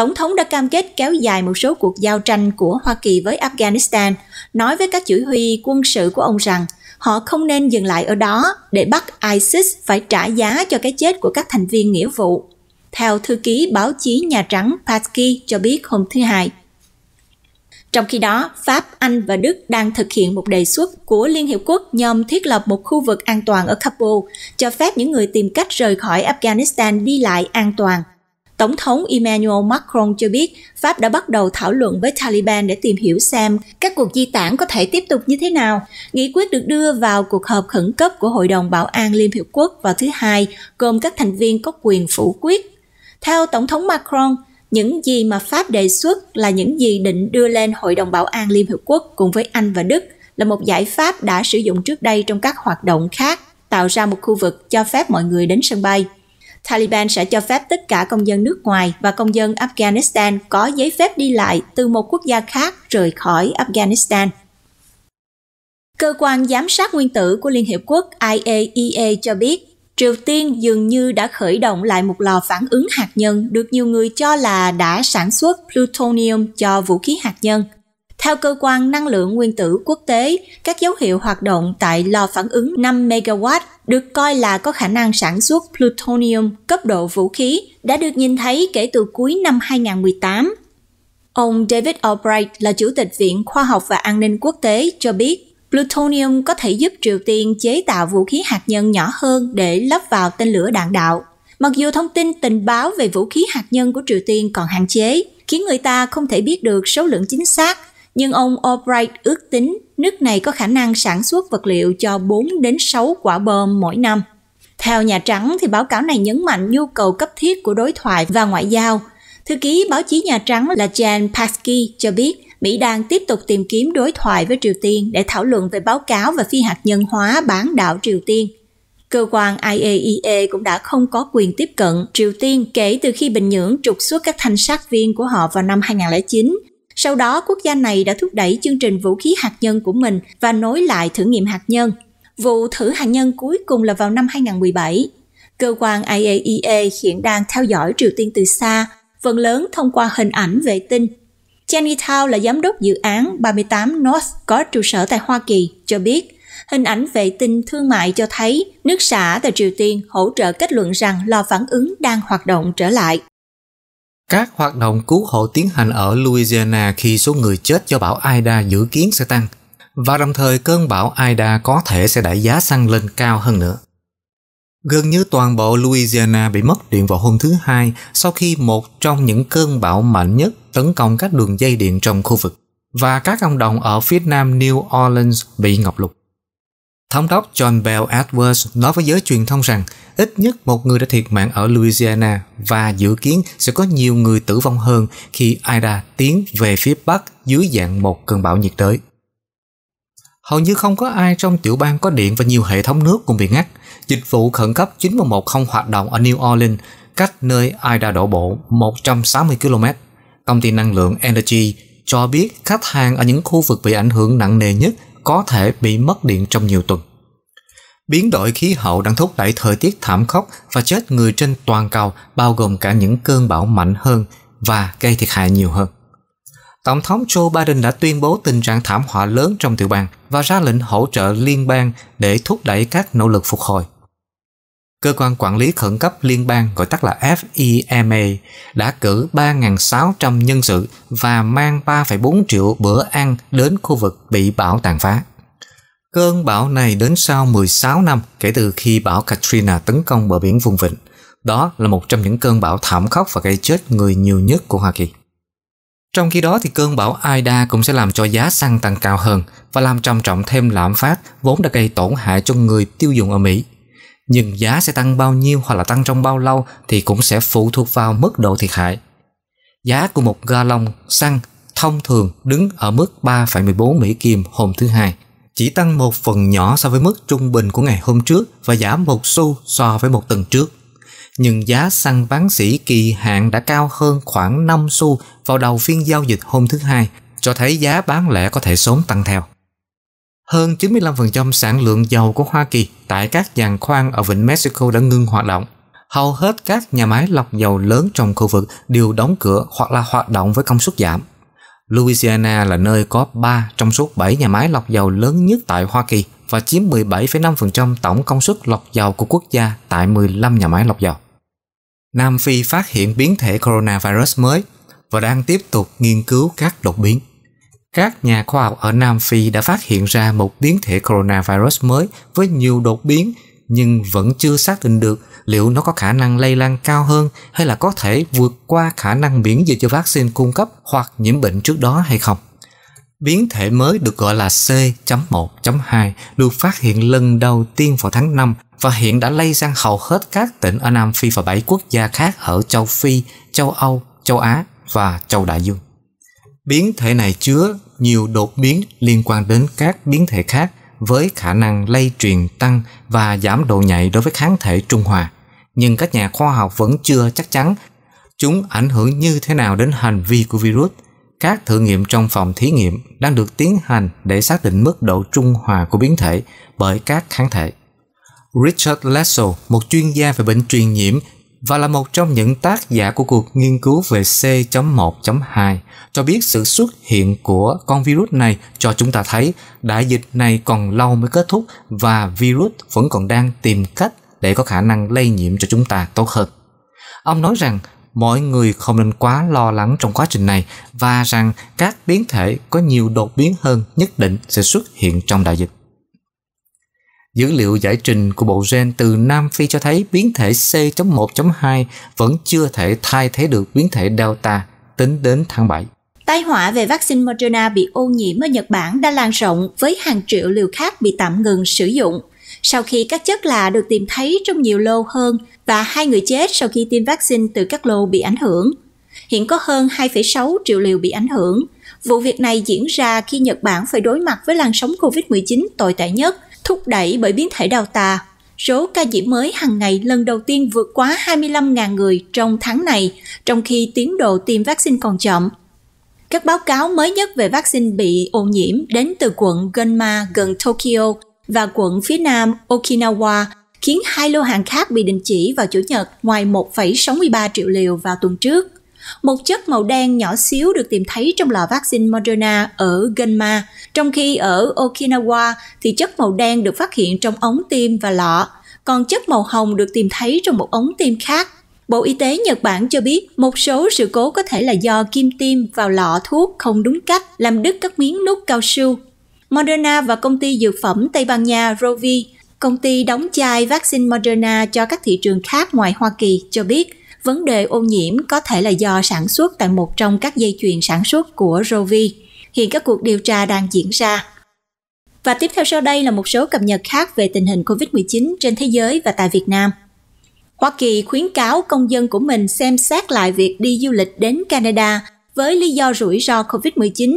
Tổng thống đã cam kết kéo dài một số cuộc giao tranh của Hoa Kỳ với Afghanistan, nói với các chỉ huy quân sự của ông rằng họ không nên dừng lại ở đó để bắt ISIS phải trả giá cho cái chết của các thành viên nghĩa vụ. Theo thư ký báo chí Nhà Trắng Patsky cho biết hôm thứ Hai. Trong khi đó, Pháp, Anh và Đức đang thực hiện một đề xuất của Liên Hiệp Quốc nhằm thiết lập một khu vực an toàn ở Kabul, cho phép những người tìm cách rời khỏi Afghanistan đi lại an toàn. Tổng thống Emmanuel Macron cho biết Pháp đã bắt đầu thảo luận với Taliban để tìm hiểu xem các cuộc di tản có thể tiếp tục như thế nào. Nghị quyết được đưa vào cuộc họp khẩn cấp của Hội đồng Bảo an Liên Hiệp Quốc vào thứ Hai, gồm các thành viên có quyền phủ quyết. Theo Tổng thống Macron, những gì mà Pháp đề xuất là những gì định đưa lên Hội đồng Bảo an Liên Hiệp Quốc cùng với Anh và Đức là một giải pháp đã sử dụng trước đây trong các hoạt động khác, tạo ra một khu vực cho phép mọi người đến sân bay. Taliban sẽ cho phép tất cả công dân nước ngoài và công dân Afghanistan có giấy phép đi lại từ một quốc gia khác rời khỏi Afghanistan. Cơ quan giám sát nguyên tử của Liên Hiệp Quốc IAEA e cho biết, Triều Tiên dường như đã khởi động lại một lò phản ứng hạt nhân được nhiều người cho là đã sản xuất plutonium cho vũ khí hạt nhân – theo cơ quan năng lượng nguyên tử quốc tế, các dấu hiệu hoạt động tại lò phản ứng 5 MW được coi là có khả năng sản xuất plutonium cấp độ vũ khí đã được nhìn thấy kể từ cuối năm 2018. Ông David Albright là Chủ tịch Viện Khoa học và An ninh Quốc tế cho biết plutonium có thể giúp Triều Tiên chế tạo vũ khí hạt nhân nhỏ hơn để lắp vào tên lửa đạn đạo. Mặc dù thông tin tình báo về vũ khí hạt nhân của Triều Tiên còn hạn chế, khiến người ta không thể biết được số lượng chính xác nhưng ông Albright ước tính nước này có khả năng sản xuất vật liệu cho 4 đến 6 quả bom mỗi năm. Theo Nhà Trắng thì báo cáo này nhấn mạnh nhu cầu cấp thiết của đối thoại và ngoại giao. Thư ký báo chí Nhà Trắng là Jan Psaki cho biết Mỹ đang tiếp tục tìm kiếm đối thoại với Triều Tiên để thảo luận về báo cáo và phi hạt nhân hóa bán đảo Triều Tiên. Cơ quan IAEA e cũng đã không có quyền tiếp cận Triều Tiên kể từ khi Bình Nhưỡng trục xuất các thanh sát viên của họ vào năm 2009 sau đó, quốc gia này đã thúc đẩy chương trình vũ khí hạt nhân của mình và nối lại thử nghiệm hạt nhân. Vụ thử hạt nhân cuối cùng là vào năm 2017. Cơ quan IAEA e hiện đang theo dõi Triều Tiên từ xa, phần lớn thông qua hình ảnh vệ tinh. Jenny Tao là giám đốc dự án 38 North có trụ sở tại Hoa Kỳ, cho biết hình ảnh vệ tinh thương mại cho thấy nước xã tại Triều Tiên hỗ trợ kết luận rằng lò phản ứng đang hoạt động trở lại. Các hoạt động cứu hộ tiến hành ở Louisiana khi số người chết do bão Ida dự kiến sẽ tăng, và đồng thời cơn bão Ida có thể sẽ đẩy giá xăng lên cao hơn nữa. Gần như toàn bộ Louisiana bị mất điện vào hôm thứ Hai sau khi một trong những cơn bão mạnh nhất tấn công các đường dây điện trong khu vực và các ông đồng ở phía nam New Orleans bị ngập lụt. Thống đốc John Bell Edwards nói với giới truyền thông rằng ít nhất một người đã thiệt mạng ở Louisiana và dự kiến sẽ có nhiều người tử vong hơn khi Ida tiến về phía Bắc dưới dạng một cơn bão nhiệt đới. Hầu như không có ai trong tiểu bang có điện và nhiều hệ thống nước cũng bị ngắt. Dịch vụ khẩn cấp 911 không hoạt động ở New Orleans, cách nơi Ida đổ bộ 160 km. Công ty năng lượng Energy cho biết khách hàng ở những khu vực bị ảnh hưởng nặng nề nhất có thể bị mất điện trong nhiều tuần. Biến đổi khí hậu đang thúc đẩy thời tiết thảm khốc và chết người trên toàn cầu bao gồm cả những cơn bão mạnh hơn và gây thiệt hại nhiều hơn. Tổng thống Joe Biden đã tuyên bố tình trạng thảm họa lớn trong tiểu bang và ra lệnh hỗ trợ liên bang để thúc đẩy các nỗ lực phục hồi. Cơ quan quản lý khẩn cấp liên bang gọi tắt là FEMA đã cử 3.600 nhân sự và mang 3,4 triệu bữa ăn đến khu vực bị bão tàn phá. Cơn bão này đến sau 16 năm kể từ khi bão Katrina tấn công bờ biển vùng vịnh. Đó là một trong những cơn bão thảm khốc và gây chết người nhiều nhất của Hoa Kỳ. Trong khi đó thì cơn bão Ida cũng sẽ làm cho giá xăng tăng cao hơn và làm trầm trọng thêm lạm phát vốn đã gây tổn hại cho người tiêu dùng ở Mỹ – nhưng giá sẽ tăng bao nhiêu hoặc là tăng trong bao lâu thì cũng sẽ phụ thuộc vào mức độ thiệt hại. Giá của một ga lông xăng thông thường đứng ở mức 3,14 Mỹ Kim hôm thứ Hai, chỉ tăng một phần nhỏ so với mức trung bình của ngày hôm trước và giảm một xu so với một tuần trước. Nhưng giá xăng bán sĩ kỳ hạn đã cao hơn khoảng 5 xu vào đầu phiên giao dịch hôm thứ Hai, cho thấy giá bán lẻ có thể sớm tăng theo. Hơn 95% sản lượng dầu của Hoa Kỳ tại các giàn khoan ở Vịnh Mexico đã ngưng hoạt động. Hầu hết các nhà máy lọc dầu lớn trong khu vực đều đóng cửa hoặc là hoạt động với công suất giảm. Louisiana là nơi có 3 trong số 7 nhà máy lọc dầu lớn nhất tại Hoa Kỳ và chiếm 17,5% tổng công suất lọc dầu của quốc gia tại 15 nhà máy lọc dầu. Nam Phi phát hiện biến thể coronavirus mới và đang tiếp tục nghiên cứu các đột biến. Các nhà khoa học ở Nam Phi đã phát hiện ra một biến thể coronavirus mới với nhiều đột biến nhưng vẫn chưa xác định được liệu nó có khả năng lây lan cao hơn hay là có thể vượt qua khả năng miễn dịch cho vaccine cung cấp hoặc nhiễm bệnh trước đó hay không. Biến thể mới được gọi là C.1.2 được phát hiện lần đầu tiên vào tháng 5 và hiện đã lây sang hầu hết các tỉnh ở Nam Phi và 7 quốc gia khác ở châu Phi, châu Âu, châu Á và châu Đại Dương biến thể này chứa nhiều đột biến liên quan đến các biến thể khác với khả năng lây truyền tăng và giảm độ nhạy đối với kháng thể trung hòa. Nhưng các nhà khoa học vẫn chưa chắc chắn chúng ảnh hưởng như thế nào đến hành vi của virus. Các thử nghiệm trong phòng thí nghiệm đang được tiến hành để xác định mức độ trung hòa của biến thể bởi các kháng thể. Richard Lasso, một chuyên gia về bệnh truyền nhiễm và là một trong những tác giả của cuộc nghiên cứu về C.1.2 cho biết sự xuất hiện của con virus này cho chúng ta thấy đại dịch này còn lâu mới kết thúc và virus vẫn còn đang tìm cách để có khả năng lây nhiễm cho chúng ta tốt hơn. Ông nói rằng mọi người không nên quá lo lắng trong quá trình này và rằng các biến thể có nhiều đột biến hơn nhất định sẽ xuất hiện trong đại dịch. Dữ liệu giải trình của bộ gen từ Nam Phi cho thấy biến thể C.1.2 vẫn chưa thể thay thế được biến thể Delta tính đến tháng 7. Tai họa về vaccine Moderna bị ô nhiễm ở Nhật Bản đã lan rộng với hàng triệu liều khác bị tạm ngừng sử dụng. Sau khi các chất lạ được tìm thấy trong nhiều lô hơn và hai người chết sau khi tiêm vaccine từ các lô bị ảnh hưởng. Hiện có hơn 2,6 triệu liều bị ảnh hưởng. Vụ việc này diễn ra khi Nhật Bản phải đối mặt với làn sóng COVID-19 tồi tệ nhất – thúc đẩy bởi biến thể Delta, Số ca nhiễm mới hàng ngày lần đầu tiên vượt quá 25.000 người trong tháng này, trong khi tiến độ tiêm vaccine còn chậm. Các báo cáo mới nhất về vaccine bị ô nhiễm đến từ quận Gunma gần Tokyo và quận phía nam Okinawa khiến hai lô hàng khác bị đình chỉ vào Chủ nhật ngoài 1,63 triệu liều vào tuần trước – một chất màu đen nhỏ xíu được tìm thấy trong lọ vaccine Moderna ở Genma, trong khi ở Okinawa thì chất màu đen được phát hiện trong ống tiêm và lọ, còn chất màu hồng được tìm thấy trong một ống tiêm khác. Bộ Y tế Nhật Bản cho biết một số sự cố có thể là do kim tiêm vào lọ thuốc không đúng cách, làm đứt các miếng nút cao su. Moderna và công ty dược phẩm Tây Ban Nha Rovi, công ty đóng chai vaccine Moderna cho các thị trường khác ngoài Hoa Kỳ, cho biết vấn đề ô nhiễm có thể là do sản xuất tại một trong các dây chuyền sản xuất của Rovi. Hiện các cuộc điều tra đang diễn ra. Và tiếp theo sau đây là một số cập nhật khác về tình hình COVID-19 trên thế giới và tại Việt Nam. Hoa Kỳ khuyến cáo công dân của mình xem xét lại việc đi du lịch đến Canada với lý do rủi ro COVID-19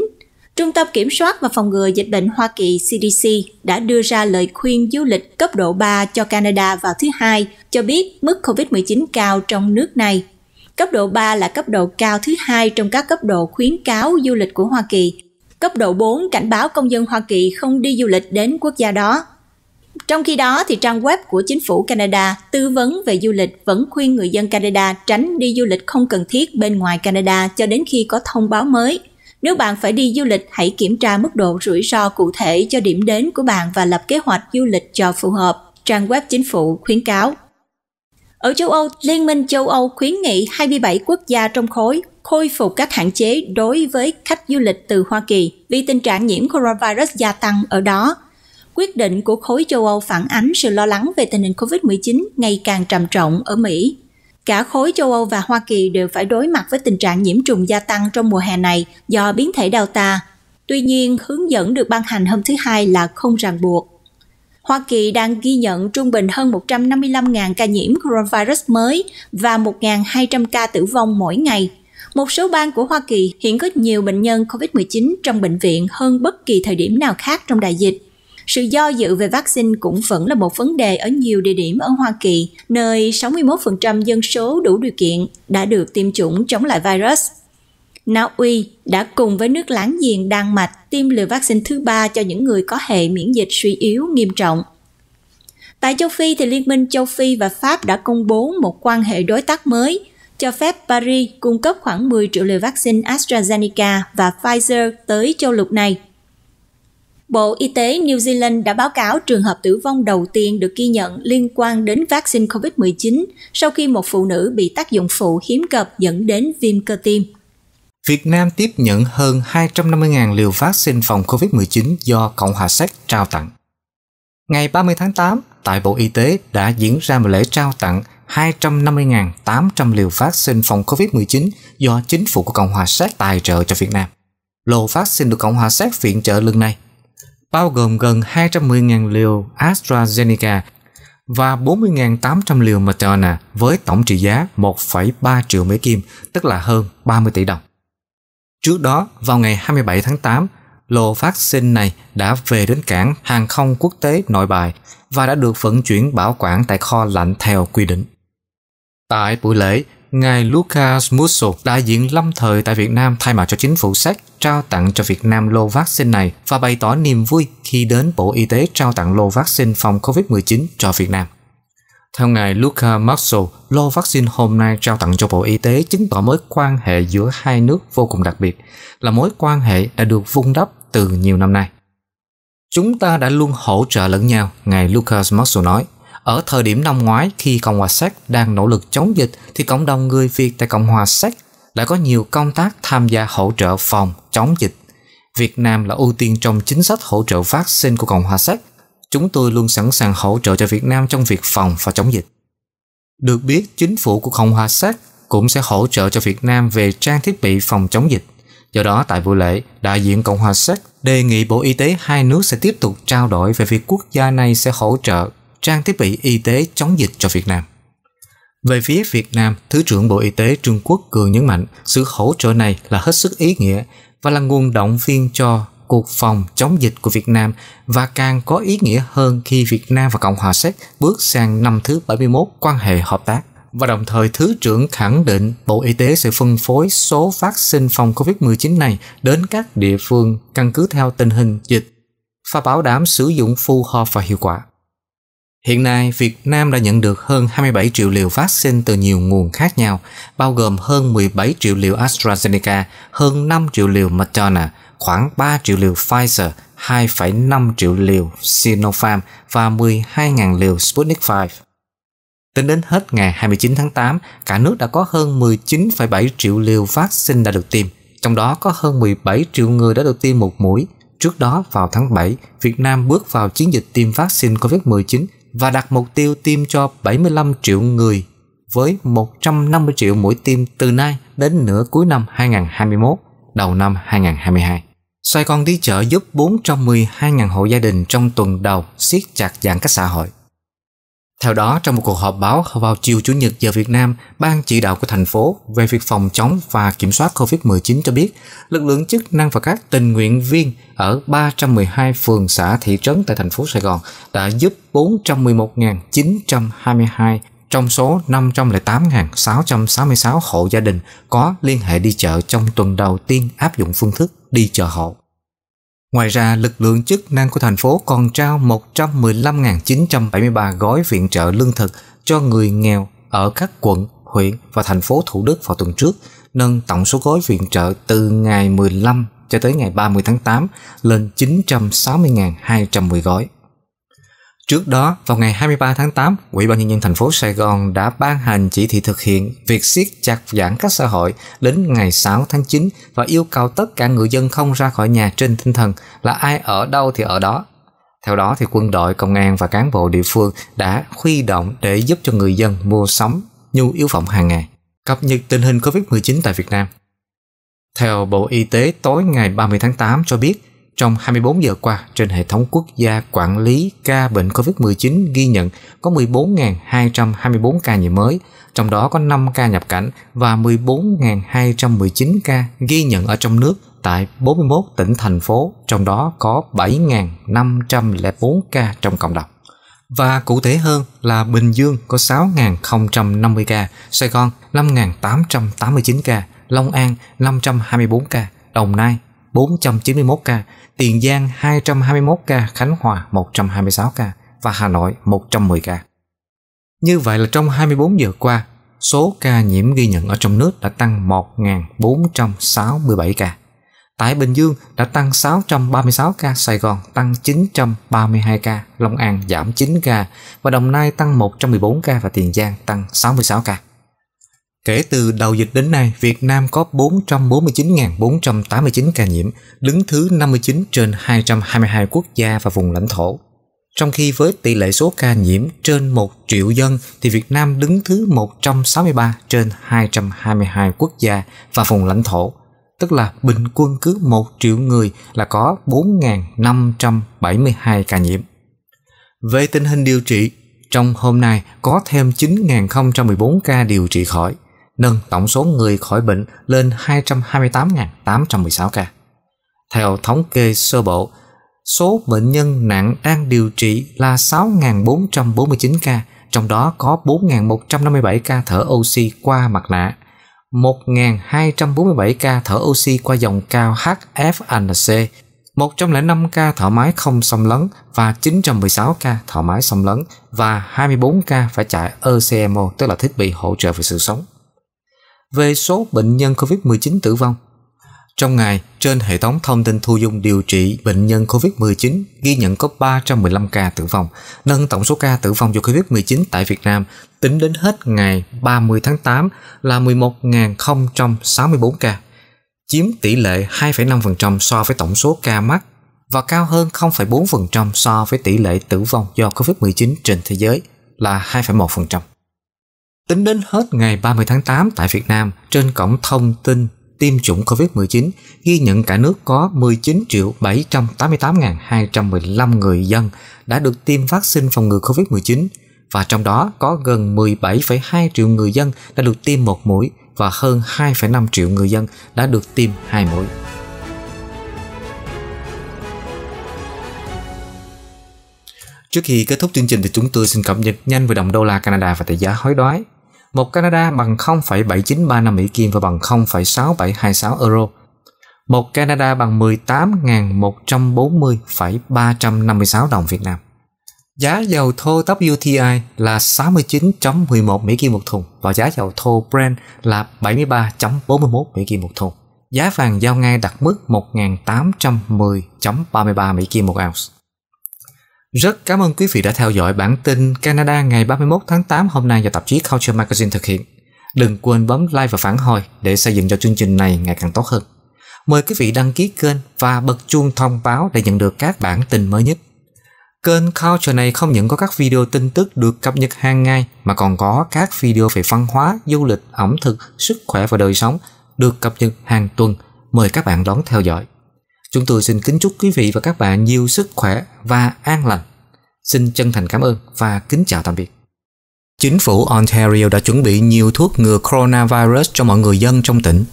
Trung tâm Kiểm soát và Phòng ngừa Dịch bệnh Hoa Kỳ CDC đã đưa ra lời khuyên du lịch cấp độ 3 cho Canada vào thứ Hai, cho biết mức COVID-19 cao trong nước này. Cấp độ 3 là cấp độ cao thứ hai trong các cấp độ khuyến cáo du lịch của Hoa Kỳ. Cấp độ 4 cảnh báo công dân Hoa Kỳ không đi du lịch đến quốc gia đó. Trong khi đó, thì trang web của chính phủ Canada tư vấn về du lịch vẫn khuyên người dân Canada tránh đi du lịch không cần thiết bên ngoài Canada cho đến khi có thông báo mới – nếu bạn phải đi du lịch, hãy kiểm tra mức độ rủi ro cụ thể cho điểm đến của bạn và lập kế hoạch du lịch cho phù hợp, trang web chính phủ khuyến cáo. Ở châu Âu, Liên minh châu Âu khuyến nghị 27 quốc gia trong khối khôi phục các hạn chế đối với khách du lịch từ Hoa Kỳ vì tình trạng nhiễm coronavirus gia tăng ở đó. Quyết định của khối châu Âu phản ánh sự lo lắng về tình hình COVID-19 ngày càng trầm trọng ở Mỹ. Cả khối châu Âu và Hoa Kỳ đều phải đối mặt với tình trạng nhiễm trùng gia tăng trong mùa hè này do biến thể Delta. Tuy nhiên, hướng dẫn được ban hành hôm thứ Hai là không ràng buộc. Hoa Kỳ đang ghi nhận trung bình hơn 155.000 ca nhiễm coronavirus mới và 1.200 ca tử vong mỗi ngày. Một số bang của Hoa Kỳ hiện có nhiều bệnh nhân COVID-19 trong bệnh viện hơn bất kỳ thời điểm nào khác trong đại dịch. Sự do dự về vaccine cũng vẫn là một vấn đề ở nhiều địa điểm ở Hoa Kỳ, nơi 61% dân số đủ điều kiện đã được tiêm chủng chống lại virus. Na Uy đã cùng với nước láng giềng Đan Mạch tiêm liều vaccine thứ ba cho những người có hệ miễn dịch suy yếu nghiêm trọng. Tại châu Phi thì Liên minh châu Phi và Pháp đã công bố một quan hệ đối tác mới cho phép Paris cung cấp khoảng 10 triệu liều vaccine AstraZeneca và Pfizer tới châu lục này – Bộ Y tế New Zealand đã báo cáo trường hợp tử vong đầu tiên được ghi nhận liên quan đến vaccine COVID-19 sau khi một phụ nữ bị tác dụng phụ hiếm gặp dẫn đến viêm cơ tim. Việt Nam tiếp nhận hơn 250.000 liều vaccine phòng COVID-19 do Cộng hòa Séc trao tặng. Ngày 30 tháng 8, tại Bộ Y tế đã diễn ra một lễ trao tặng 250.800 liều vaccine phòng COVID-19 do chính phủ của Cộng hòa Séc tài trợ cho Việt Nam. Lô vaccine được Cộng hòa Séc viện trợ lần này bao gồm gần 210.000 liều AstraZeneca và 40.800 liều Moderna với tổng trị giá 1,3 triệu Mỹ Kim, tức là hơn 30 tỷ đồng. Trước đó, vào ngày 27 tháng 8, lô vaccine này đã về đến cảng hàng không quốc tế nội bài và đã được vận chuyển bảo quản tại kho lạnh theo quy định. Tại buổi lễ, Ngài Lucas Musso, đại diện lâm thời tại Việt Nam thay mặt cho chính phủ Séc trao tặng cho Việt Nam lô vaccine này và bày tỏ niềm vui khi đến Bộ Y tế trao tặng lô vaccine phòng COVID-19 cho Việt Nam. Theo ngài Luca Maxwell, lô vaccine hôm nay trao tặng cho Bộ Y tế chứng tỏ mối quan hệ giữa hai nước vô cùng đặc biệt, là mối quan hệ đã được vun đắp từ nhiều năm nay. Chúng ta đã luôn hỗ trợ lẫn nhau, ngài Lucas Maxwell nói. Ở thời điểm năm ngoái khi Cộng hòa Séc đang nỗ lực chống dịch thì cộng đồng người Việt tại Cộng hòa Séc đã có nhiều công tác tham gia hỗ trợ phòng chống dịch. Việt Nam là ưu tiên trong chính sách hỗ trợ vaccine của Cộng hòa Séc. Chúng tôi luôn sẵn sàng hỗ trợ cho Việt Nam trong việc phòng và chống dịch. Được biết, chính phủ của Cộng hòa Séc cũng sẽ hỗ trợ cho Việt Nam về trang thiết bị phòng chống dịch. Do đó, tại buổi lễ, đại diện Cộng hòa Séc đề nghị Bộ Y tế hai nước sẽ tiếp tục trao đổi về việc quốc gia này sẽ hỗ trợ trang thiết bị y tế chống dịch cho Việt Nam. Về phía Việt Nam, Thứ trưởng Bộ Y tế Trung Quốc Cường nhấn mạnh sự hỗ trợ này là hết sức ý nghĩa và là nguồn động viên cho cuộc phòng chống dịch của Việt Nam và càng có ý nghĩa hơn khi Việt Nam và Cộng hòa Séc bước sang năm thứ 71 quan hệ hợp tác. Và đồng thời Thứ trưởng khẳng định Bộ Y tế sẽ phân phối số vaccine phòng COVID-19 này đến các địa phương căn cứ theo tình hình dịch và bảo đảm sử dụng phù hợp và hiệu quả. Hiện nay, Việt Nam đã nhận được hơn 27 triệu liều vaccine từ nhiều nguồn khác nhau, bao gồm hơn 17 triệu liều AstraZeneca, hơn 5 triệu liều Moderna, khoảng 3 triệu liều Pfizer, 2,5 triệu liều Sinopharm và 12.000 liều Sputnik V. Tính đến hết ngày 29 tháng 8, cả nước đã có hơn 19,7 triệu liều vaccine đã được tiêm, trong đó có hơn 17 triệu người đã được tiêm một mũi. Trước đó, vào tháng 7, Việt Nam bước vào chiến dịch tiêm vaccine COVID-19 và đặt mục tiêu tiêm cho 75 triệu người với 150 triệu mũi tiêm từ nay đến nửa cuối năm 2021, đầu năm 2022. Xoay con đi chợ giúp 412.000 hộ gia đình trong tuần đầu siết chặt giãn cách xã hội. Theo đó, trong một cuộc họp báo vào chiều Chủ nhật giờ Việt Nam, Ban chỉ đạo của thành phố về việc phòng chống và kiểm soát COVID-19 cho biết, lực lượng chức năng và các tình nguyện viên ở 312 phường xã thị trấn tại thành phố Sài Gòn đã giúp 411.922 trong số 508.666 hộ gia đình có liên hệ đi chợ trong tuần đầu tiên áp dụng phương thức đi chợ hộ. Ngoài ra, lực lượng chức năng của thành phố còn trao 115.973 gói viện trợ lương thực cho người nghèo ở các quận, huyện và thành phố Thủ Đức vào tuần trước, nâng tổng số gói viện trợ từ ngày 15 cho tới ngày 30 tháng 8 lên 960.210 gói. Trước đó, vào ngày 23 tháng 8, Ủy ban nhân dân thành phố Sài Gòn đã ban hành chỉ thị thực hiện việc siết chặt giãn cách xã hội đến ngày 6 tháng 9 và yêu cầu tất cả người dân không ra khỏi nhà trên tinh thần là ai ở đâu thì ở đó. Theo đó thì quân đội, công an và cán bộ địa phương đã huy động để giúp cho người dân mua sắm nhu yếu phẩm hàng ngày. Cập nhật tình hình COVID-19 tại Việt Nam. Theo Bộ Y tế tối ngày 30 tháng 8 cho biết, trong 24 giờ qua, trên hệ thống quốc gia quản lý ca bệnh COVID-19 ghi nhận có 14.224 ca nhiễm mới, trong đó có 5 ca nhập cảnh và 14.219 ca ghi nhận ở trong nước tại 41 tỉnh thành phố, trong đó có 7.504 ca trong cộng đồng. Và cụ thể hơn là Bình Dương có 6.050 ca, Sài Gòn 5.889 ca, Long An 524 ca, Đồng Nai 491 ca, Tiền Giang 221 ca, Khánh Hòa 126 ca và Hà Nội 110 ca. Như vậy là trong 24 giờ qua, số ca nhiễm ghi nhận ở trong nước đã tăng 1.467 ca. Tại Bình Dương đã tăng 636 ca, Sài Gòn tăng 932 ca, Long An giảm 9 ca và Đồng Nai tăng 114 ca và Tiền Giang tăng 66 ca. Kể từ đầu dịch đến nay, Việt Nam có 449.489 ca nhiễm, đứng thứ 59 trên 222 quốc gia và vùng lãnh thổ. Trong khi với tỷ lệ số ca nhiễm trên 1 triệu dân thì Việt Nam đứng thứ 163 trên 222 quốc gia và vùng lãnh thổ, tức là bình quân cứ 1 triệu người là có 4.572 ca nhiễm. Về tình hình điều trị, trong hôm nay có thêm 9.014 ca điều trị khỏi nâng tổng số người khỏi bệnh lên 228.816 ca. Theo thống kê sơ bộ, số bệnh nhân nặng đang điều trị là 6.449 ca, trong đó có 4.157 ca thở oxy qua mặt nạ, 1.247 ca thở oxy qua dòng cao HFNC, 105 ca thở máy không xâm lấn và 916 ca thở máy xâm lấn và 24 ca phải chạy ECMO tức là thiết bị hỗ trợ về sự sống về số bệnh nhân COVID-19 tử vong. Trong ngày, trên hệ thống thông tin thu dung điều trị bệnh nhân COVID-19 ghi nhận có 315 ca tử vong, nâng tổng số ca tử vong do COVID-19 tại Việt Nam tính đến hết ngày 30 tháng 8 là 11.064 ca, chiếm tỷ lệ 2,5% so với tổng số ca mắc và cao hơn 0,4% so với tỷ lệ tử vong do COVID-19 trên thế giới là 2,1%. Tính đến hết ngày 30 tháng 8 tại Việt Nam, trên cổng thông tin tiêm chủng COVID-19 ghi nhận cả nước có 19 788.215 người dân đã được tiêm vaccine phòng ngừa COVID-19 và trong đó có gần 17,2 triệu người dân đã được tiêm một mũi và hơn 2,5 triệu người dân đã được tiêm hai mũi. Trước khi kết thúc chương trình thì chúng tôi xin cập nhật nhanh về đồng đô la Canada và tỷ giá hối đoái. Một Canada bằng 0,7935 Mỹ Kim và bằng 0,6726 euro. Một Canada bằng 18.140,356 đồng Việt Nam. Giá dầu thô WTI là 69.11 Mỹ Kim một thùng và giá dầu thô Brent là 73.41 Mỹ Kim một thùng. Giá vàng giao ngay đặt mức 1.810.33 Mỹ Kim một ounce. Rất cảm ơn quý vị đã theo dõi bản tin Canada ngày 31 tháng 8 hôm nay do tạp chí Culture Magazine thực hiện. Đừng quên bấm like và phản hồi để xây dựng cho chương trình này ngày càng tốt hơn. Mời quý vị đăng ký kênh và bật chuông thông báo để nhận được các bản tin mới nhất. Kênh Culture này không những có các video tin tức được cập nhật hàng ngày mà còn có các video về văn hóa, du lịch, ẩm thực, sức khỏe và đời sống được cập nhật hàng tuần. Mời các bạn đón theo dõi. Chúng tôi xin kính chúc quý vị và các bạn nhiều sức khỏe và an lành. Xin chân thành cảm ơn và kính chào tạm biệt. Chính phủ Ontario đã chuẩn bị nhiều thuốc ngừa coronavirus cho mọi người dân trong tỉnh.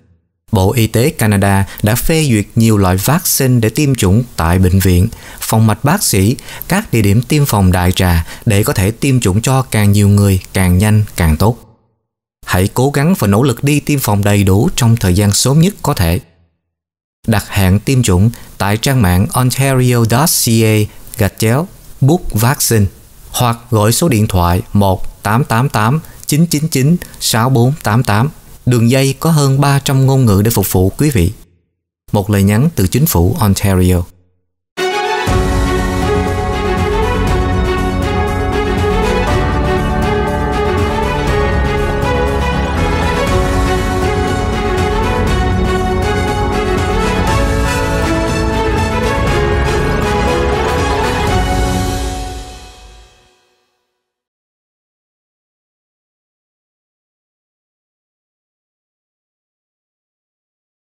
Bộ Y tế Canada đã phê duyệt nhiều loại vaccine để tiêm chủng tại bệnh viện, phòng mạch bác sĩ, các địa điểm tiêm phòng đại trà để có thể tiêm chủng cho càng nhiều người, càng nhanh, càng tốt. Hãy cố gắng và nỗ lực đi tiêm phòng đầy đủ trong thời gian sớm nhất có thể – đặt hẹn tiêm chủng tại trang mạng ontario.ca gạch chéo book vaccine hoặc gọi số điện thoại 1888 999 6488. Đường dây có hơn 300 ngôn ngữ để phục vụ quý vị. Một lời nhắn từ chính phủ Ontario.